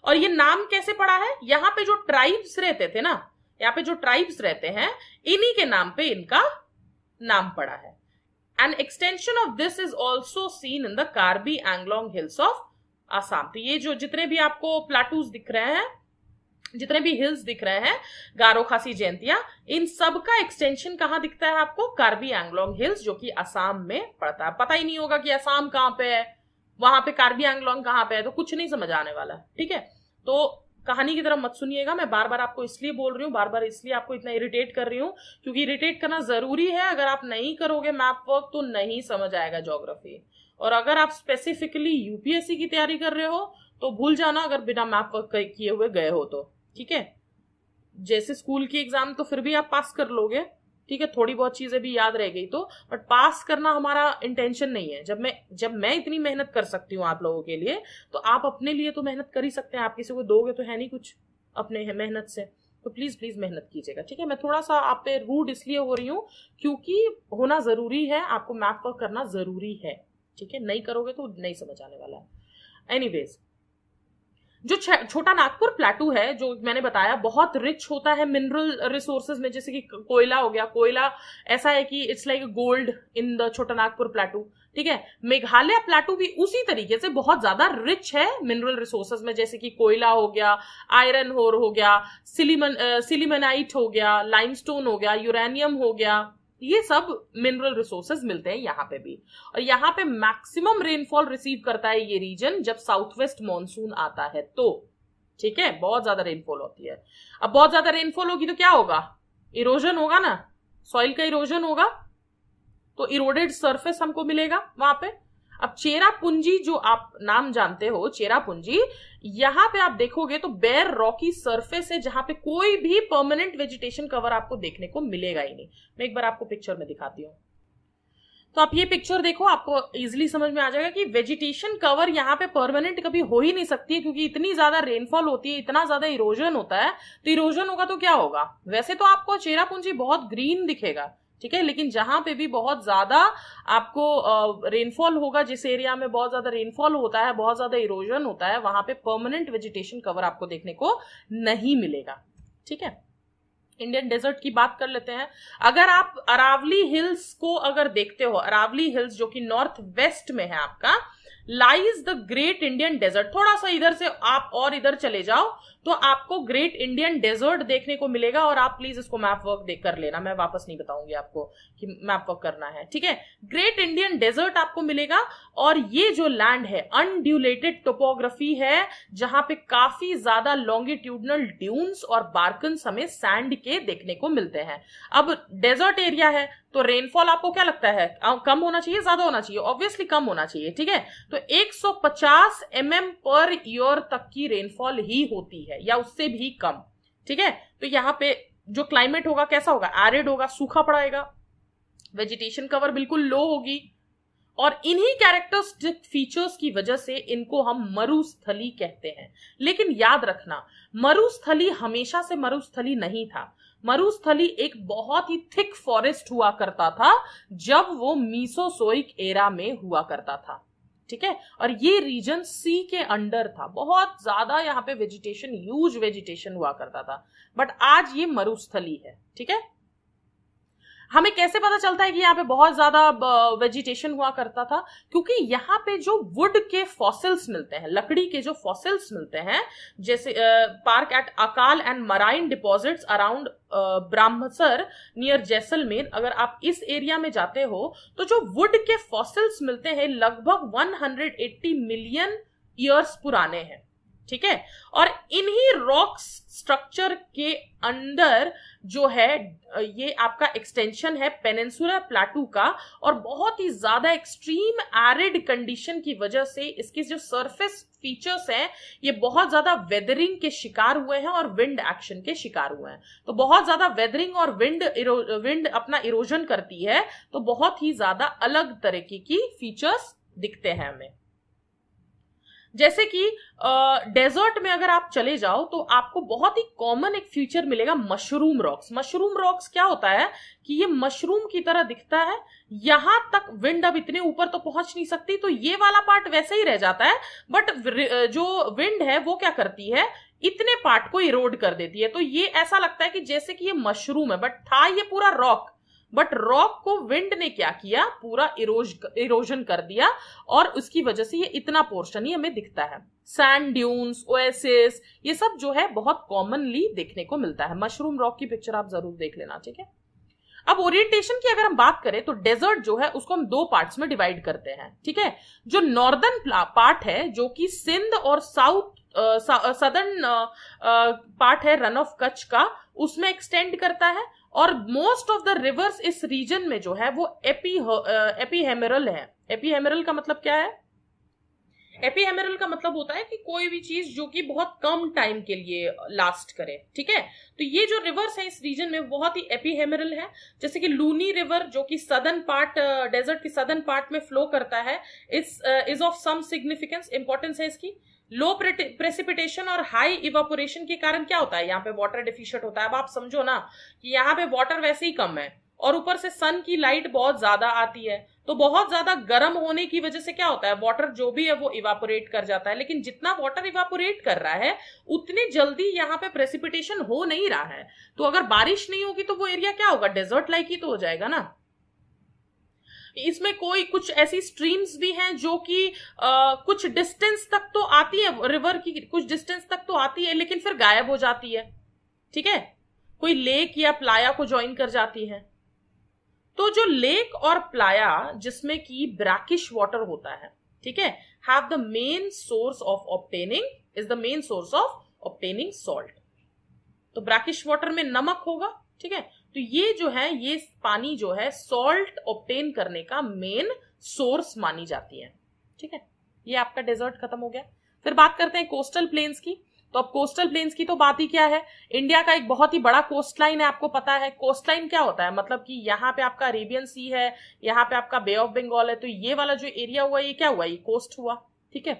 और ये नाम कैसे पड़ा है यहाँ पे जो ट्राइब्स रहते थे ना यहाँ पे जो ट्राइब्स रहते हैं इन्हीं के नाम पे इनका नाम पड़ा है and extension of this is also seen in the Karbi Anglong hills of Assam तो ये जो जितने भी आपको प्लाटूज दिख रहे हैं जितने भी हिल्स दिख रहे हैं गारो खासी जयंतिया इन सब का एक्सटेंशन कहाँ दिखता है आपको कार्बी एंगलोंग हिल्स जो कि असम में पड़ता है पता ही नहीं होगा कि असम कहाँ पे है वहां पे कार्बी एंगलोंग कहाँ पे है तो कुछ नहीं समझ आने वाला ठीक है तो कहानी की तरफ मत सुनिएगा मैं बार बार आपको इसलिए बोल रही हूँ बार बार इसलिए आपको इतना इरिटेट कर रही हूँ क्योंकि इरिटेट करना जरूरी है अगर आप नहीं करोगे मैप वर्क तो नहीं समझ आएगा जोग्राफी और अगर आप स्पेसिफिकली यूपीएससी की तैयारी कर रहे हो तो भूल जाना अगर बिना मैप वर्क किए हुए गए हो तो ठीक है जैसे स्कूल की एग्जाम तो फिर भी आप पास कर लोगे ठीक है थोड़ी बहुत चीजें भी याद रह गई तो बट पास करना हमारा इंटेंशन नहीं है जब मैं जब मैं इतनी मेहनत कर सकती हूँ आप लोगों के लिए तो आप अपने लिए तो मेहनत कर ही सकते हैं आप किसी को दोगे तो है नहीं कुछ अपने मेहनत से तो प्लीज प्लीज मेहनत कीजिएगा ठीक है मैं थोड़ा सा आप पे रूड इसलिए हो रही हूँ क्योंकि होना जरूरी है आपको मैथ वर्क करना जरूरी है ठीक है नहीं करोगे तो नहीं समझ आने वाला है एनी जो छोटा नागपुर प्लेटू है जो मैंने बताया बहुत रिच होता है मिनरल रिसोर्सेज में जैसे कि कोयला हो गया कोयला ऐसा है कि it's like gold in the Chota Nagpur प्लेटू ठीक है मेघालय प्लेटू भी उसी तरीके से बहुत ज्यादा रिच है मिनरल रिसोर्सेज में जैसे कि कोयला हो गया आयरन होर हो गया सिलीमन सिलीमनाइट हो गया लाइमस्टोन हो गया यूरेनियम हो गया ये सब मिनरल रिसोर्सेज मिलते हैं यहाँ पे भी और यहाँ पे मैक्सिमम रेनफॉल रिसीव करता है ये रीजन जब साउथ वेस्ट मानसून आता है तो ठीक है बहुत ज्यादा रेनफॉल होती है अब बहुत ज्यादा रेनफॉल होगी तो क्या होगा इरोजन होगा ना सॉइल का इरोजन होगा तो इरोडेड सरफेस हमको मिलेगा वहां पे अब चेरापूंजी जो आप नाम जानते हो चेरापूंजी यहां पे आप देखोगे तो बेर रॉकी सरफेस है जहां पे कोई भी परमानेंट वेजिटेशन कवर आपको देखने को मिलेगा ही नहीं मैं एक बार आपको पिक्चर में दिखाती हूँ तो आप ये पिक्चर देखो आपको इजिली समझ में आ जाएगा कि वेजिटेशन कवर यहाँ पे परमानेंट कभी हो ही नहीं सकती है क्योंकि इतनी ज्यादा रेनफॉल होती है इतना ज्यादा इरोजन होता है तो इरोजन होगा तो क्या होगा वैसे तो आपको चेरापूंजी बहुत ग्रीन दिखेगा ठीक है लेकिन जहां पे भी बहुत ज्यादा आपको रेनफॉल होगा जिस एरिया में बहुत ज्यादा रेनफॉल होता है बहुत ज्यादा इरोजन होता है वहां पे परमानेंट वेजिटेशन कवर आपको देखने को नहीं मिलेगा ठीक है इंडियन डेजर्ट की बात कर लेते हैं अगर आप अरावली हिल्स को अगर देखते हो अरावली हिल्स जो कि नॉर्थ वेस्ट में है आपका lies the great Indian desert थोड़ा सा इधर से आप और इधर चले जाओ तो आपको ग्रेट इंडियन डेजर्ट देखने को मिलेगा और आप प्लीज इसको मैप वर्क देख कर लेना मैं वापस नहीं बताऊंगी आपको कि मैप वर्क करना है ठीक है ग्रेट इंडियन डेजर्ट आपको मिलेगा और ये जो लैंड है अनड्यूलेटेड टोपोग्राफी है जहां पे काफी ज्यादा लॉन्गिट्यूडनल ड्यून्स और बार्कन्स हमें सैंड के देखने को मिलते हैं अब डेजर्ट एरिया है तो रेनफॉल आपको क्या लगता है कम होना चाहिए ज्यादा होना चाहिए ऑब्वियसली कम होना चाहिए ठीक है तो 150 सौ mm पर ईयर तक की रेनफॉल ही होती है है या उससे भी कम ठीक है तो यहाँ पे जो क्लाइमेट होगा कैसा होगा एरिड होगा सूखा पड़ाएगा वेजिटेशन कवर बिल्कुल लो होगी और इन्हीं कैरेक्टरिस्टिक फीचर्स की वजह से इनको हम मरुस्थली कहते हैं लेकिन याद रखना मरुस्थली हमेशा से मरुस्थली नहीं था मरुस्थली एक बहुत ही थिक फॉरेस्ट हुआ करता था जब वो मीसोसोइक एरा में हुआ करता था ठीक है और ये रीजन सी के अंडर था बहुत ज्यादा यहाँ पे वेजिटेशन ह्यूज वेजिटेशन हुआ करता था बट आज ये मरुस्थली है ठीक है हमें कैसे पता चलता है कि यहाँ पे बहुत ज्यादा वेजिटेशन हुआ करता था क्योंकि यहाँ पे जो वुड के फॉसिल्स मिलते हैं लकड़ी के जो फॉसिल्स मिलते हैं जैसे park at Akal and marine deposits around Brahmsar near Jaisalmer अगर आप इस एरिया में जाते हो तो जो वुड के फॉसिल्स मिलते हैं लगभग 180 मिलियन ईयर्स पुराने हैं ठीक है और इन्हीं रॉक स्ट्रक्चर के अंदर जो है ये आपका एक्सटेंशन है पेनेंसुला प्लाटू का और बहुत ही ज्यादा एक्सट्रीम एरिड कंडीशन की वजह से इसके जो सरफेस फीचर्स हैं ये बहुत ज्यादा वेदरिंग के शिकार हुए हैं और विंड एक्शन के शिकार हुए हैं तो बहुत ज्यादा वेदरिंग और विंड विंड अपना इरोजन करती है तो बहुत ही ज्यादा अलग तरीके की फीचर्स दिखते हैं हमें जैसे कि डेजर्ट में अगर आप चले जाओ तो आपको बहुत ही कॉमन एक फीचर मिलेगा मशरूम रॉक्स मशरूम रॉक्स क्या होता है कि ये मशरूम की तरह दिखता है यहां तक विंड अब इतने ऊपर तो पहुंच नहीं सकती तो ये वाला पार्ट वैसे ही रह जाता है बट जो विंड है वो क्या करती है इतने पार्ट को इरोड कर देती है तो ये ऐसा लगता है कि जैसे कि ये मशरूम है बट था ये पूरा रॉक बट रॉक को विंड ने क्या किया पूरा इरोज इरोजन कर दिया और उसकी वजह से ये इतना पोर्शन ही हमें दिखता है सैंड ड्यून्स ओएसिस ये सब जो है बहुत कॉमनली देखने को मिलता है मशरूम रॉक की पिक्चर आप जरूर देख लेना ठीक है अब ओरिएंटेशन की अगर हम बात करें तो डेजर्ट जो है उसको हम दो पार्ट्स में डिवाइड करते हैं ठीक है जो नॉर्दर्न पार्ट है जो कि सिंध और साउथ सदर्न पार्ट है रन ऑफ कच्छ का उसमें एक्सटेंड करता है और मोस्ट ऑफ द रिवर्स इस रीजन में जो है वो एपी एपीहेमरल है एपीहेमरल का मतलब क्या है एपीहेमरल का मतलब होता है कि कोई भी चीज जो कि बहुत कम टाइम के लिए लास्ट करे ठीक है तो ये जो रिवर्स है इस रीजन में बहुत ही एपीहेमरल है जैसे कि लूनी रिवर जो कि सदर्न पार्ट डेजर्ट की सदर्न पार्ट में फ्लो करता है this is of some significance importance है इसकी लो प्रेसिपिटेशन और हाई इवापोरेशन के कारण क्या होता है यहाँ पे वाटर डिफिशियंट होता है अब आप समझो ना कि यहाँ पे वाटर वैसे ही कम है और ऊपर से सन की लाइट बहुत ज्यादा आती है तो बहुत ज्यादा गर्म होने की वजह से क्या होता है वाटर जो भी है वो इवापोरेट कर जाता है लेकिन जितना वाटर इवापोरेट कर रहा है उतने जल्दी यहाँ पे प्रेसिपिटेशन हो नहीं रहा है तो अगर बारिश नहीं होगी तो वो एरिया क्या होगा डेजर्ट लाइक ही तो हो जाएगा ना इसमें कोई कुछ ऐसी स्ट्रीम्स भी हैं जो कि कुछ डिस्टेंस तक तो आती है रिवर की कुछ डिस्टेंस तक तो आती है लेकिन फिर गायब हो जाती है ठीक है कोई लेक या प्लाया को ज्वाइन कर जाती है तो जो लेक और प्लाया जिसमें कि ब्रैकिश वाटर होता है ठीक है have the main source of obtaining is the main source of obtaining salt तो ब्रैकिश वाटर में नमक होगा ठीक है तो ये जो है ये पानी जो है सॉल्ट ऑप्टेन करने का मेन सोर्स मानी जाती है ठीक है ये आपका डेजर्ट खत्म हो गया फिर बात करते हैं कोस्टल प्लेन्स की तो अब कोस्टल प्लेन्स की तो बात ही क्या है इंडिया का एक बहुत ही बड़ा कोस्ट लाइन है आपको पता है कोस्ट लाइन क्या होता है मतलब कि यहाँ पे आपका अरेबियन सी है यहाँ पे आपका बे ऑफ बंगाल है तो ये वाला जो एरिया हुआ ये क्या हुआ ये कोस्ट हुआ ठीक है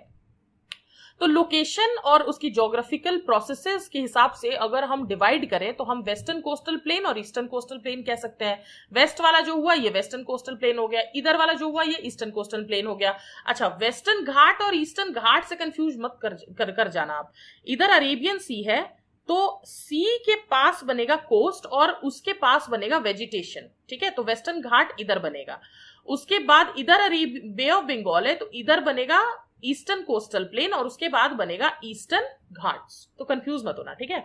तो लोकेशन और उसकी जोग्राफिकल प्रोसेसेस के हिसाब से अगर हम डिवाइड करें तो हम वेस्टर्न कोस्टल प्लेन और ईस्टर्न कोस्टल प्लेन कह सकते हैं वेस्ट वाला जो हुआ ये वेस्टर्न कोस्टल प्लेन हो गया इधर वाला जो हुआ ये ईस्टर्न कोस्टल प्लेन हो गया अच्छा वेस्टर्न घाट और ईस्टर्न घाट से कंफ्यूज मत कर, कर, कर जाना आप इधर अरेबियन सी है तो सी के पास बनेगा कोस्ट और उसके पास बनेगा वेजिटेशन ठीक है तो वेस्टर्न घाट इधर बनेगा उसके बाद इधर बे ऑफ बंगाल है तो इधर बनेगा ईस्टर्न कोस्टल प्लेन और उसके बाद बनेगा ईस्टर्न घाट्स तो कंफ्यूज मत होना ठीक है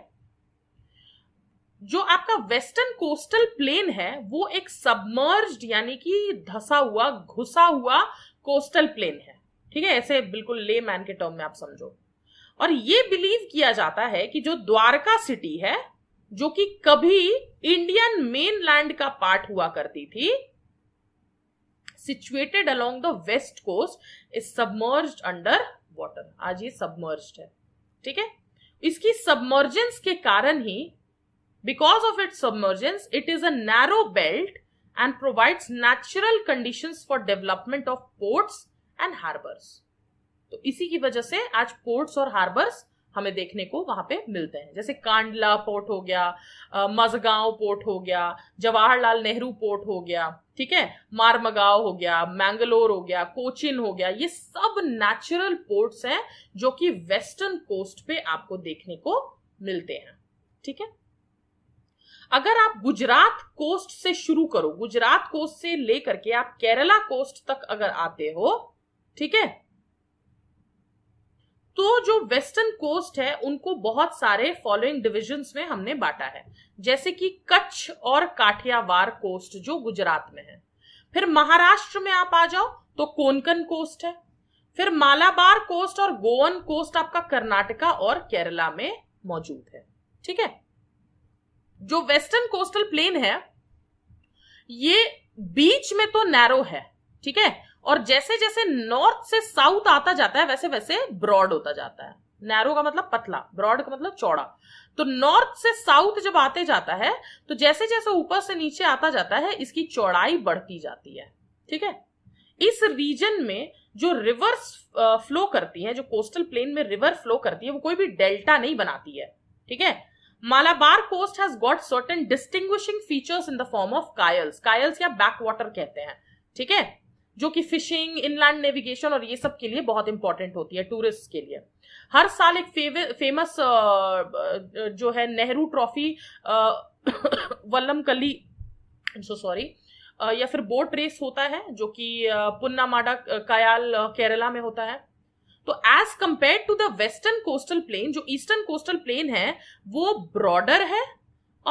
जो आपका वेस्टर्न कोस्टल प्लेन है वो एक सबमर्ज यानी कि धसा हुआ घुसा हुआ कोस्टल प्लेन है ठीक है ऐसे बिल्कुल ले मैन के टर्म में आप समझो और ये बिलीव किया जाता है कि जो द्वारका सिटी है जो कि कभी इंडियन मेन लैंड का पार्ट हुआ करती थी situated along the west coast is submerge under water आज ये सबमर्ज है ठीक है इसकी सबमर्जेंस के कारण ही because of its submergence it is narrow belt and provides natural condition for development of ports and harbours तो इसी की वजह से आज पोर्ट्स और हार्बर्स हमें देखने को वहां पे मिलते हैं जैसे कांडला पोर्ट हो गया मजगांव पोर्ट हो गया जवाहरलाल नेहरू पोर्ट हो गया ठीक है मारमगाव हो गया मैंगलोर हो गया कोचिन हो गया ये सब नेचुरल पोर्ट्स हैं जो कि वेस्टर्न कोस्ट पे आपको देखने को मिलते हैं ठीक है अगर आप गुजरात कोस्ट से शुरू करो गुजरात कोस्ट से लेकर के आप केरला कोस्ट तक अगर आते हो ठीक है तो जो वेस्टर्न कोस्ट है उनको बहुत सारे फॉलोइंग डिविजन्स में हमने बांटा है जैसे कि कच्छ और काठियावार कोस्ट जो गुजरात में है फिर महाराष्ट्र में आप आ जाओ तो कोनकन कोस्ट है फिर मालाबार कोस्ट और गोवन कोस्ट आपका कर्नाटका और केरला में मौजूद है ठीक है जो वेस्टर्न कोस्टल प्लेन है ये बीच में तो नैरो है ठीक है और जैसे जैसे नॉर्थ से साउथ आता जाता है वैसे वैसे ब्रॉड होता जाता है नैरो का मतलब पतला ब्रॉड का मतलब चौड़ा तो नॉर्थ से साउथ जब आते जाता है तो जैसे जैसे ऊपर से नीचे आता जाता है इसकी चौड़ाई बढ़ती जाती है ठीक है इस रीजन में जो रिवर्स फ्लो करती है जो कोस्टल प्लेन में रिवर फ्लो करती है वो कोई भी डेल्टा नहीं बनाती है ठीक है Malabar coast has got certain distinguishing features in the form of kayals kayals या बैक वाटर कहते हैं ठीक है जो कि फिशिंग इनलैंड नेविगेशन और ये सब के लिए बहुत इंपॉर्टेंट होती है टूरिस्ट के लिए हर साल एक फेमस जो है नेहरू ट्रॉफी वल्लम कली सो सॉरी या फिर बोट रेस होता है जो कि पुन्नामाडा कयाल केरला में होता है तो as compare to the western coastal plain जो ईस्टर्न कोस्टल प्लेन है वो ब्रॉडर है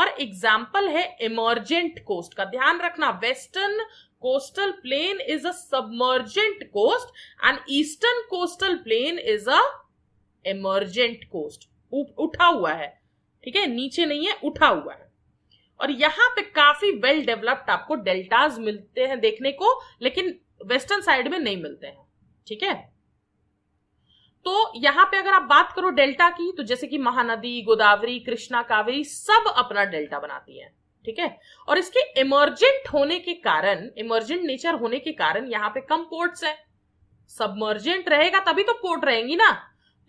और एग्जाम्पल है इमर्जेंट कोस्ट का ध्यान रखना western coastal plain is a submergent coast and eastern coastal plain is a emergent coast उठा हुआ है ठीक है नीचे नहीं है उठा हुआ है और यहां पे काफी वेल डेवलप्ड आपको डेल्टाज मिलते हैं देखने को लेकिन वेस्टर्न साइड में नहीं मिलते हैं ठीक है तो यहां पे अगर आप बात करो डेल्टा की तो जैसे कि महानदी गोदावरी कृष्णा कावेरी सब अपना डेल्टा बनाती है ठीक है और इसके इमर्जेंट होने के कारण इमर्जेंट नेचर होने के कारण यहाँ पे कम पोर्ट्स है सबमर्जेंट रहेगा तभी तो पोर्ट रहेंगी ना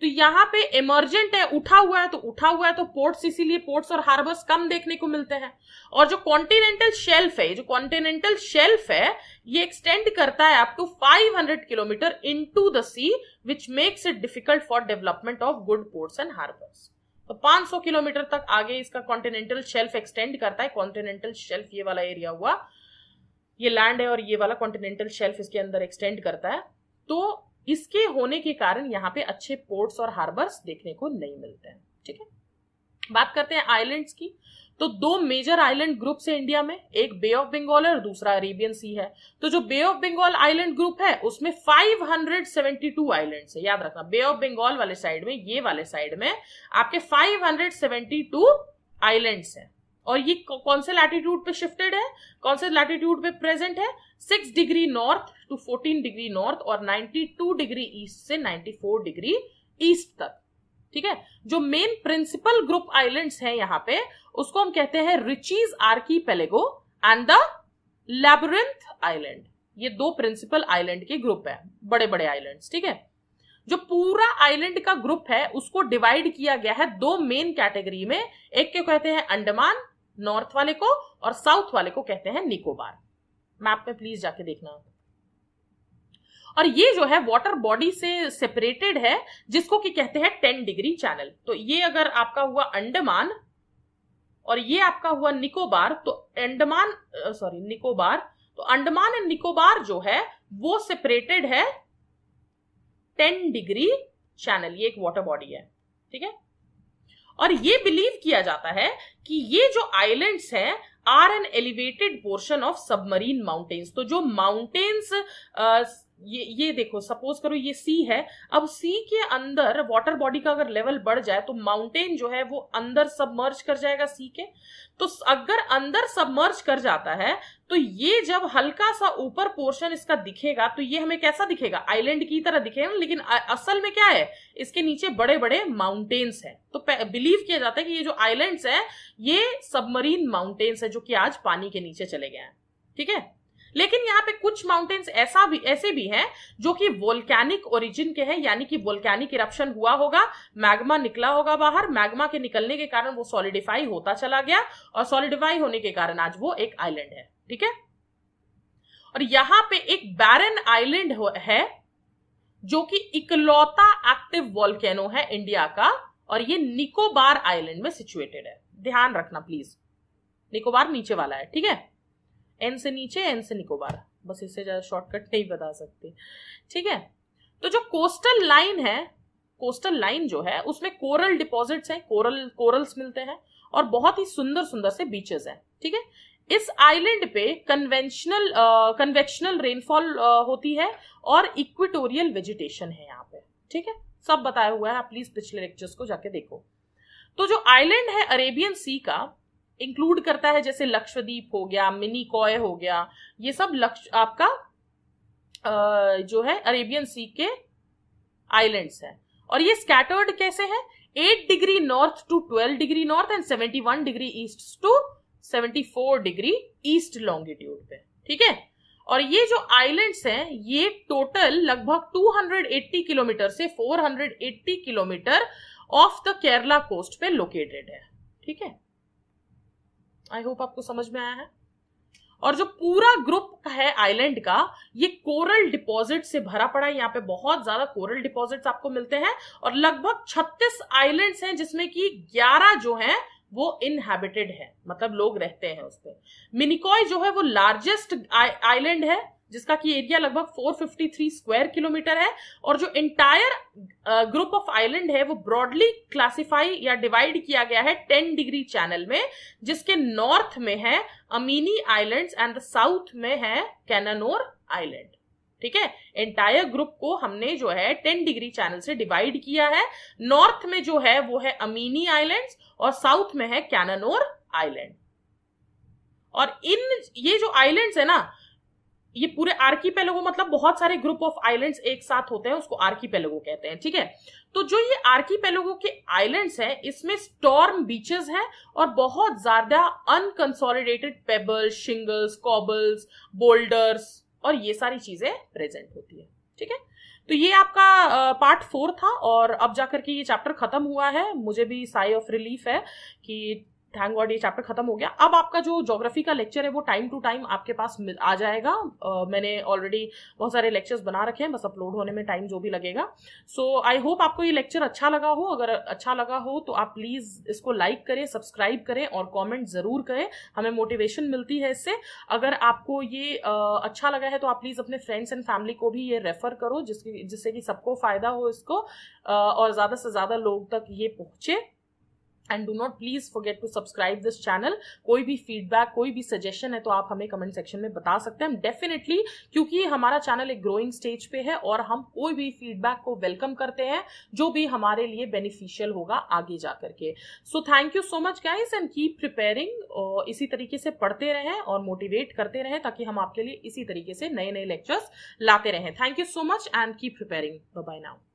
तो यहाँ पे इमर्जेंट है उठा हुआ है तो उठा हुआ है तो पोर्ट्स इसीलिए पोर्ट्स और हार्बर्स कम देखने को मिलते हैं और जो कॉन्टिनेंटल शेल्फ है जो कॉन्टिनेंटल शेल्फ है ये एक्सटेंड करता है आपको to 500 kilometre into the sea which makes it difficult for development of good ports and harbours तो 500 किलोमीटर तक आगे इसका कॉन्टिनेंटल शेल्फ एक्सटेंड करता है कॉन्टिनेंटल शेल्फ ये वाला एरिया हुआ ये लैंड है और ये वाला कॉन्टिनेंटल शेल्फ इसके अंदर एक्सटेंड करता है तो इसके होने के कारण यहाँ पे अच्छे पोर्ट्स और हार्बर्स देखने को नहीं मिलते हैं ठीक है बात करते हैं आइलैंड्स की तो दो मेजर आइलैंड ग्रुप्स है इंडिया में एक बे ऑफ बंगाल है और दूसरा अरेबियन सी है तो जो bay of Bengal island group है उसमें 572 आइलैंड्स है याद रखना बे ऑफ बंगाल वाले साइड में ये वाले साइड में आपके 572 आइलैंड्स हैं और ये कौन से लैटिट्यूड पे शिफ्टेड है कौन से लैटिट्यूड पे प्रेजेंट है six degree north to fourteen degree north और नाइन्टी टू डिग्री ईस्ट से नाइन्टी फोर डिग्री ईस्ट तक ठीक है जो मेन प्रिंसिपल ग्रुप आइलैंड्स हैं यहाँ पे उसको हम कहते हैं Ritchie's archipelago and the labyrinth island ये दो प्रिंसिपल आइलैंड के ग्रुप है बड़े बड़े आइलैंड्स ठीक है जो पूरा आइलैंड का ग्रुप है उसको डिवाइड किया गया है दो मेन कैटेगरी में एक के कहते हैं अंडमान नॉर्थ वाले को और साउथ वाले को कहते हैं निकोबार मैप में प्लीज जाके देखना और ये जो है वाटर बॉडी से सेपरेटेड है जिसको कि कहते हैं टेन डिग्री चैनल तो ये अगर आपका हुआ अंडमान और ये आपका हुआ निकोबार तो अंडमान सॉरी निकोबार तो अंडमान एंड निकोबार जो है वो सेपरेटेड है टेन डिग्री चैनल ये एक वाटर बॉडी है ठीक है और ये बिलीव किया जाता है कि ये जो आइलैंड्स हैं are an elevated portion of submarine mountains तो जो माउंटेन्स ये ये देखो सपोज करो ये सी है अब सी के अंदर वाटर बॉडी का अगर लेवल बढ़ जाए तो माउंटेन जो है वो अंदर सबमर्ज कर जाएगा सी के तो अगर अंदर सबमर्ज कर जाता है तो ये जब हल्का सा ऊपर पोर्शन इसका दिखेगा तो ये हमें कैसा दिखेगा आइलैंड की तरह दिखेगा लेकिन असल में क्या है इसके नीचे बड़े बड़े माउंटेन्स हैं तो बिलीव किया जाता है कि ये जो आइलैंड्स है ये सबमरीन माउंटेन्स है जो कि आज पानी के नीचे चले गए हैं ठीक है लेकिन यहाँ पे कुछ माउंटेन्स ऐसा भी ऐसे भी हैं जो कि वोल्केनिक ओरिजिन के हैं यानी कि वोल्केनिक इरप्शन हुआ होगा मैग्मा निकला होगा बाहर मैग्मा के निकलने के कारण वो सॉलिडिफाई होता चला गया और सॉलिडिफाई होने के कारण आज वो एक आइलैंड है ठीक है और यहाँ पे एक बैरन आइलैंड है जो कि इकलौता एक्टिव वॉल्केनो है इंडिया का और ये निकोबार आइलैंड में सिचुएटेड है ध्यान रखना प्लीज निकोबार नीचे वाला है ठीक है एन से नीचे एन से निकोबार बस इससे ज़्यादा शॉर्टकट नहीं बता सकते ठीक है तो जो कोस्टल लाइन है कोस्टल लाइन जो है उसमें कोरल डिपॉजिट्स हैं कोरल कोरल्स मिलते हैं और बहुत ही सुंदर सुंदर से बीचेस हैं ठीक है इस आइलैंड पे कन्वेंशनल कन्वेक्शनल रेनफॉल होती है और इक्विटोरियल वेजिटेशन है यहाँ पे ठीक है सब बताया हुआ है आप प्लीज पिछले लेक्चर्स को जाके देखो तो जो आइलैंड है अरेबियन सी का इंक्लूड करता है जैसे लक्षद्वीप हो गया मिनी कॉय हो गया ये सब लक्ष आपका जो है अरेबियन सी के आइलैंड्स है और ये स्कैटर्ड कैसे है 8 degree north to 12 degree north and 71 degree east to 74 degree east longitude पे ठीक है और ये जो आइलैंड्स हैं ये टोटल लगभग 280 किलोमीटर से 480 kilometre off the Kerala coast पे लोकेटेड है ठीक है आई होप आपको समझ में आया है और जो पूरा ग्रुप है आइलैंड का ये कोरल डिपॉजिट से भरा पड़ा है यहाँ पे बहुत ज्यादा कोरल डिपॉजिट्स आपको मिलते हैं और लगभग 36 आइलैंड्स हैं जिसमें कि 11 जो हैं वो इनहेबिटेड है मतलब लोग रहते हैं उस पर मिनिकॉय जो है वो लार्जेस्ट आइलैंड है जिसका कि एरिया लगभग 453 स्क्वायर किलोमीटर है और जो इंटायर ग्रुप ऑफ आइलैंड है वो ब्रॉडली क्लासिफाई या डिवाइड किया गया है 10 डिग्री चैनल में जिसके नॉर्थ में है Amini islands and the south में है कैनानोर आइलैंड ठीक है एंटायर ग्रुप को हमने जो है टेन डिग्री चैनल से डिवाइड किया है नॉर्थ में जो है वो है अमीनी आइलैंड्स और साउथ में है कैननोर आइलैंड और इन ये जो आइलैंड्स है ना ये पूरे आर्की पेलोगो मतलब बहुत सारे ग्रुप ऑफ आइलैंड्स एक साथ होते हैं उसको आर्की पेलोगो कहते हैं ठीक है तो जो ये आर्की पेलोगो के आइलैंड्स हैं इसमें स्टॉर्म बीचेस हैं और बहुत ज्यादा unconsolidated pebble shingles cobbles boulders और ये सारी चीजें प्रेजेंट होती है ठीक है तो ये आपका पार्ट फोर था और अब जाकर के ये चैप्टर खत्म हुआ है मुझे भी साई ऑफ रिलीफ है कि थैंक गॉड ये चैप्टर खत्म हो गया अब आपका जो जोग्राफी का लेक्चर है वो टाइम टू टाइम आपके पास आ जाएगा uh, मैंने ऑलरेडी बहुत सारे लेक्चर्स बना रखे हैं बस अपलोड होने में टाइम जो भी लगेगा सो आई होप आपको ये लेक्चर अच्छा लगा हो अगर अच्छा लगा हो तो आप प्लीज़ इसको लाइक करें सब्सक्राइब करें और कॉमेंट ज़रूर करें हमें मोटिवेशन मिलती है इससे अगर आपको ये uh, अच्छा लगा है तो आप प्लीज़ अपने फ्रेंड्स एंड फैमिली को भी ये रेफर करो जिसकी जिससे कि सबको फ़ायदा हो इसको uh, और ज़्यादा से ज़्यादा लोग तक ये पहुंचे and do not please forget to subscribe this channel कोई भी फीडबैक कोई भी सजेशन है तो आप हमें कमेंट सेक्शन में बता सकते हैं डेफिनेटली क्योंकि हमारा चैनल एक ग्रोइंग स्टेज पे है और हम कोई भी फीडबैक को वेलकम करते हैं जो भी हमारे लिए बेनिफिशियल होगा आगे जा करके so thank you so much guys and keep preparing इसी तरीके से पढ़ते रहें और मोटिवेट करते रहें ताकि हम आपके लिए इसी तरीके से नए नए लेक्चर्स लाते रहें thank you so much and keep preparing bye now